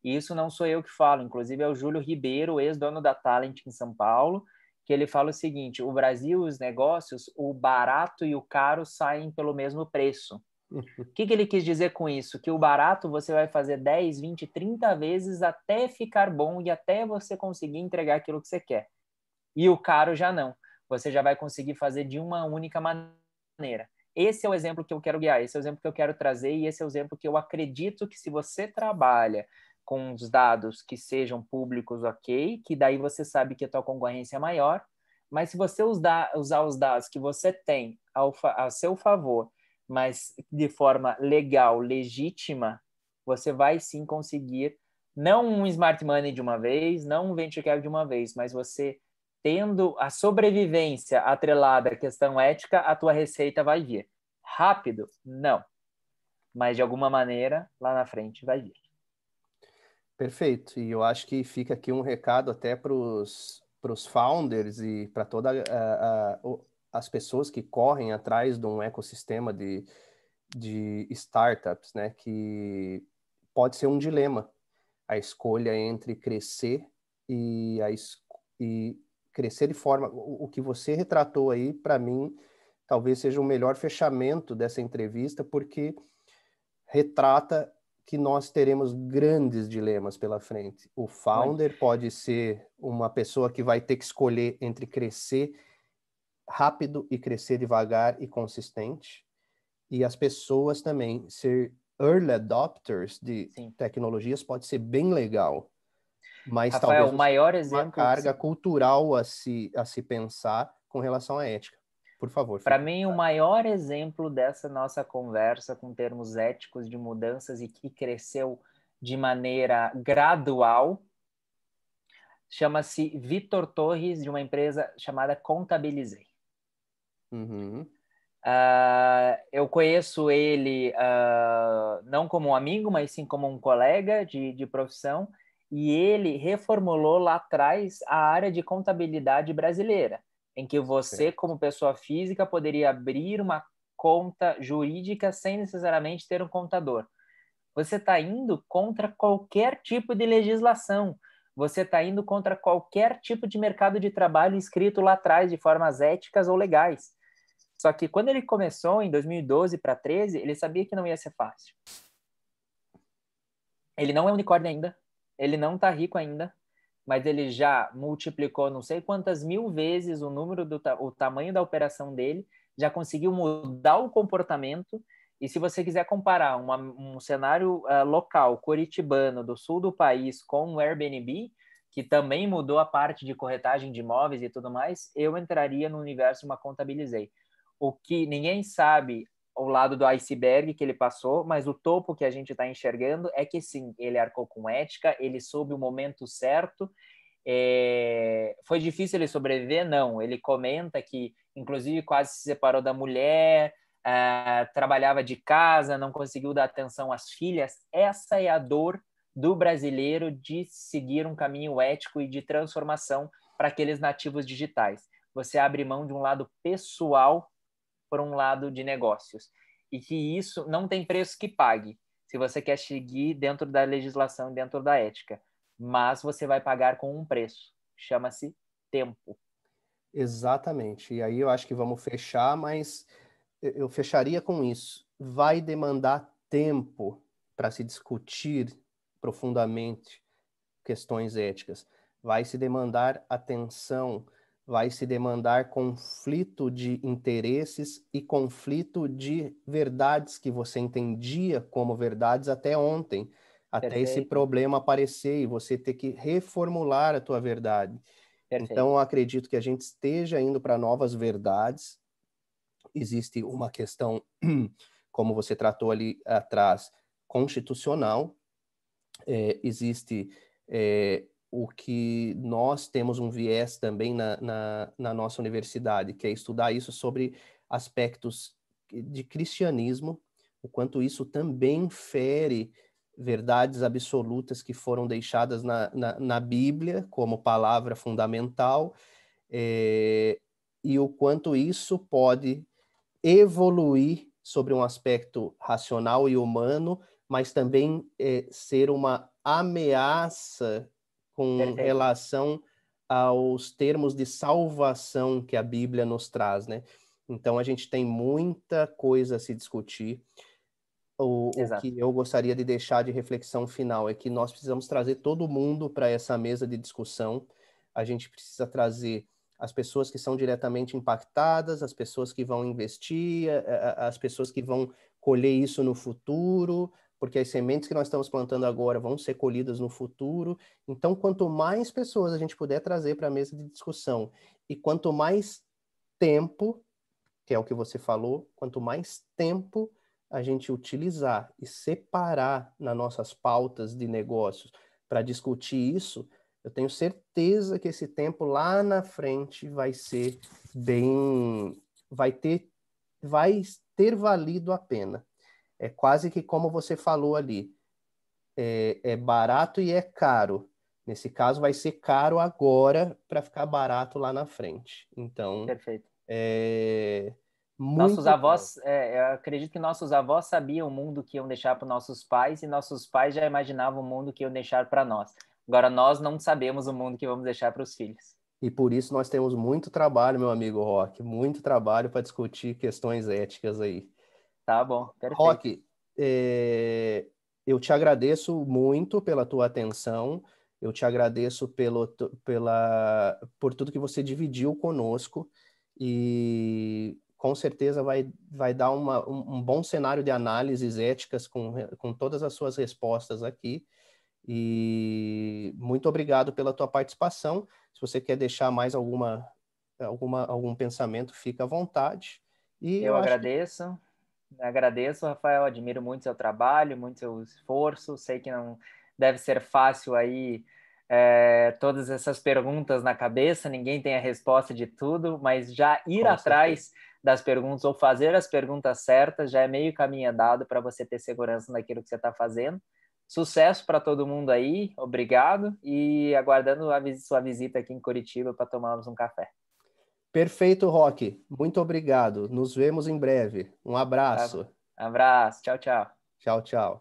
E isso não sou eu que falo, inclusive é o Júlio Ribeiro, ex-dono da Talent em São Paulo, que ele fala o seguinte: o Brasil, os negócios, o barato e o caro saem pelo mesmo preço. O que, que ele quis dizer com isso? Que o barato você vai fazer 10, 20, 30 vezes até ficar bom e até você conseguir entregar aquilo que você quer. E o caro já não você já vai conseguir fazer de uma única maneira. Esse é o exemplo que eu quero guiar, esse é o exemplo que eu quero trazer e esse é o exemplo que eu acredito que se você trabalha com os dados que sejam públicos, ok, que daí você sabe que a tua concorrência é maior, mas se você usar, usar os dados que você tem ao, a seu favor, mas de forma legal, legítima, você vai sim conseguir não um smart money de uma vez, não um venture capital de uma vez, mas você tendo a sobrevivência atrelada à questão ética, a tua receita vai vir. Rápido? Não. Mas de alguma maneira, lá na frente vai vir. Perfeito. E eu acho que fica aqui um recado até para os founders e para todas as pessoas que correm atrás de um ecossistema de, de startups, né? Que pode ser um dilema a escolha entre crescer e, a, e crescer de forma. O, o que você retratou aí, para mim, talvez seja o melhor fechamento dessa entrevista, porque retrata que nós teremos grandes dilemas pela frente. O founder pode ser uma pessoa que vai ter que escolher entre crescer rápido e crescer devagar e consistente, e as pessoas também ser early adopters de Sim. tecnologias pode ser bem legal, mas Rafael, talvez o maior exemplo uma carga cultural a se, a se pensar com relação à ética. Por favor. Para mim, o maior exemplo dessa nossa conversa com termos éticos de mudanças e que cresceu de maneira gradual chama-se Vitor Torres, de uma empresa chamada Contabilizei. Uhum. Uh, eu conheço ele uh, não como um amigo, mas sim como um colega de, de profissão e ele reformulou lá atrás a área de contabilidade brasileira, em que você, Sim. como pessoa física, poderia abrir uma conta jurídica sem necessariamente ter um contador. Você está indo contra qualquer tipo de legislação. Você está indo contra qualquer tipo de mercado de trabalho escrito lá atrás de formas éticas ou legais. Só que quando ele começou em 2012 para 13, ele sabia que não ia ser fácil. Ele não é unicórnio ainda, ele não está rico ainda, mas ele já multiplicou não sei quantas mil vezes o número do o tamanho da operação dele, já conseguiu mudar o comportamento. E se você quiser comparar uma, um cenário uh, local, curitibano, do sul do país, com o Airbnb, que também mudou a parte de corretagem de imóveis e tudo mais, eu entraria no universo uma contabilizei. O que ninguém sabe o lado do iceberg que ele passou, mas o topo que a gente está enxergando é que sim, ele arcou com ética, ele soube o momento certo. É... Foi difícil ele sobreviver? Não. Ele comenta que, inclusive, quase se separou da mulher, ah, trabalhava de casa, não conseguiu dar atenção às filhas. Essa é a dor do brasileiro de seguir um caminho ético e de transformação para aqueles nativos digitais. Você abre mão de um lado pessoal por um lado de negócios. E que isso não tem preço que pague, se você quer seguir dentro da legislação e dentro da ética. Mas você vai pagar com um preço. Chama-se tempo. Exatamente. E aí eu acho que vamos fechar, mas eu fecharia com isso. Vai demandar tempo para se discutir profundamente questões éticas. Vai se demandar atenção vai se demandar conflito de interesses e conflito de verdades que você entendia como verdades até ontem, até esse problema aparecer e você ter que reformular a tua verdade. Perfeito. Então, acredito que a gente esteja indo para novas verdades. Existe uma questão, como você tratou ali atrás, constitucional. É, existe é, o que nós temos um viés também na, na, na nossa universidade, que é estudar isso sobre aspectos de cristianismo, o quanto isso também fere verdades absolutas que foram deixadas na, na, na Bíblia como palavra fundamental, é, e o quanto isso pode evoluir sobre um aspecto racional e humano, mas também é, ser uma ameaça com Perfeito. relação aos termos de salvação que a Bíblia nos traz, né? Então a gente tem muita coisa a se discutir. O, o, que eu gostaria de deixar de reflexão final é que nós precisamos trazer todo mundo para essa mesa de discussão. A gente precisa trazer as pessoas que são diretamente impactadas, as pessoas que vão investir, as pessoas que vão colher isso no futuro, porque as sementes que nós estamos plantando agora vão ser colhidas no futuro. Então, quanto mais pessoas a gente puder trazer para a mesa de discussão e quanto mais tempo, que é o que você falou, quanto mais tempo a gente utilizar e separar nas nossas pautas de negócios para discutir isso, eu tenho certeza que esse tempo lá na frente vai ser bem vai ter vai ter valido a pena. É quase que como você falou ali, é, é barato e é caro. Nesse caso, vai ser caro agora para ficar barato lá na frente. Então, Perfeito. É... nossos avós, é, eu acredito que nossos avós sabiam o mundo que iam deixar para nossos pais e nossos pais já imaginavam o mundo que iam deixar para nós. Agora, nós não sabemos o mundo que vamos deixar para os filhos. E por isso nós temos muito trabalho, meu amigo Rock, muito trabalho para discutir questões éticas aí. Tá bom, perfeito. Rock, é, eu te agradeço muito pela tua atenção, eu te agradeço pelo, pela, por tudo que você dividiu conosco e com certeza vai, vai dar uma, um, um bom cenário de análises éticas com, com todas as suas respostas aqui. E muito obrigado pela tua participação. Se você quer deixar mais alguma, alguma algum pensamento, fica à vontade. E eu, eu agradeço. Que Agradeço, Rafael, admiro muito seu trabalho, muito seu esforço. Sei que não deve ser fácil aí é, todas essas perguntas na cabeça, ninguém tem a resposta de tudo, mas já ir Com atrás certeza. das perguntas ou fazer as perguntas certas já é meio caminho andado para você ter segurança naquilo que você está fazendo. Sucesso para todo mundo aí, obrigado e aguardando a sua visita aqui em Curitiba para tomarmos um café. Perfeito, Rock. Muito obrigado. Nos vemos em breve. Um abraço. Tá abraço. Tchau, tchau. Tchau, tchau.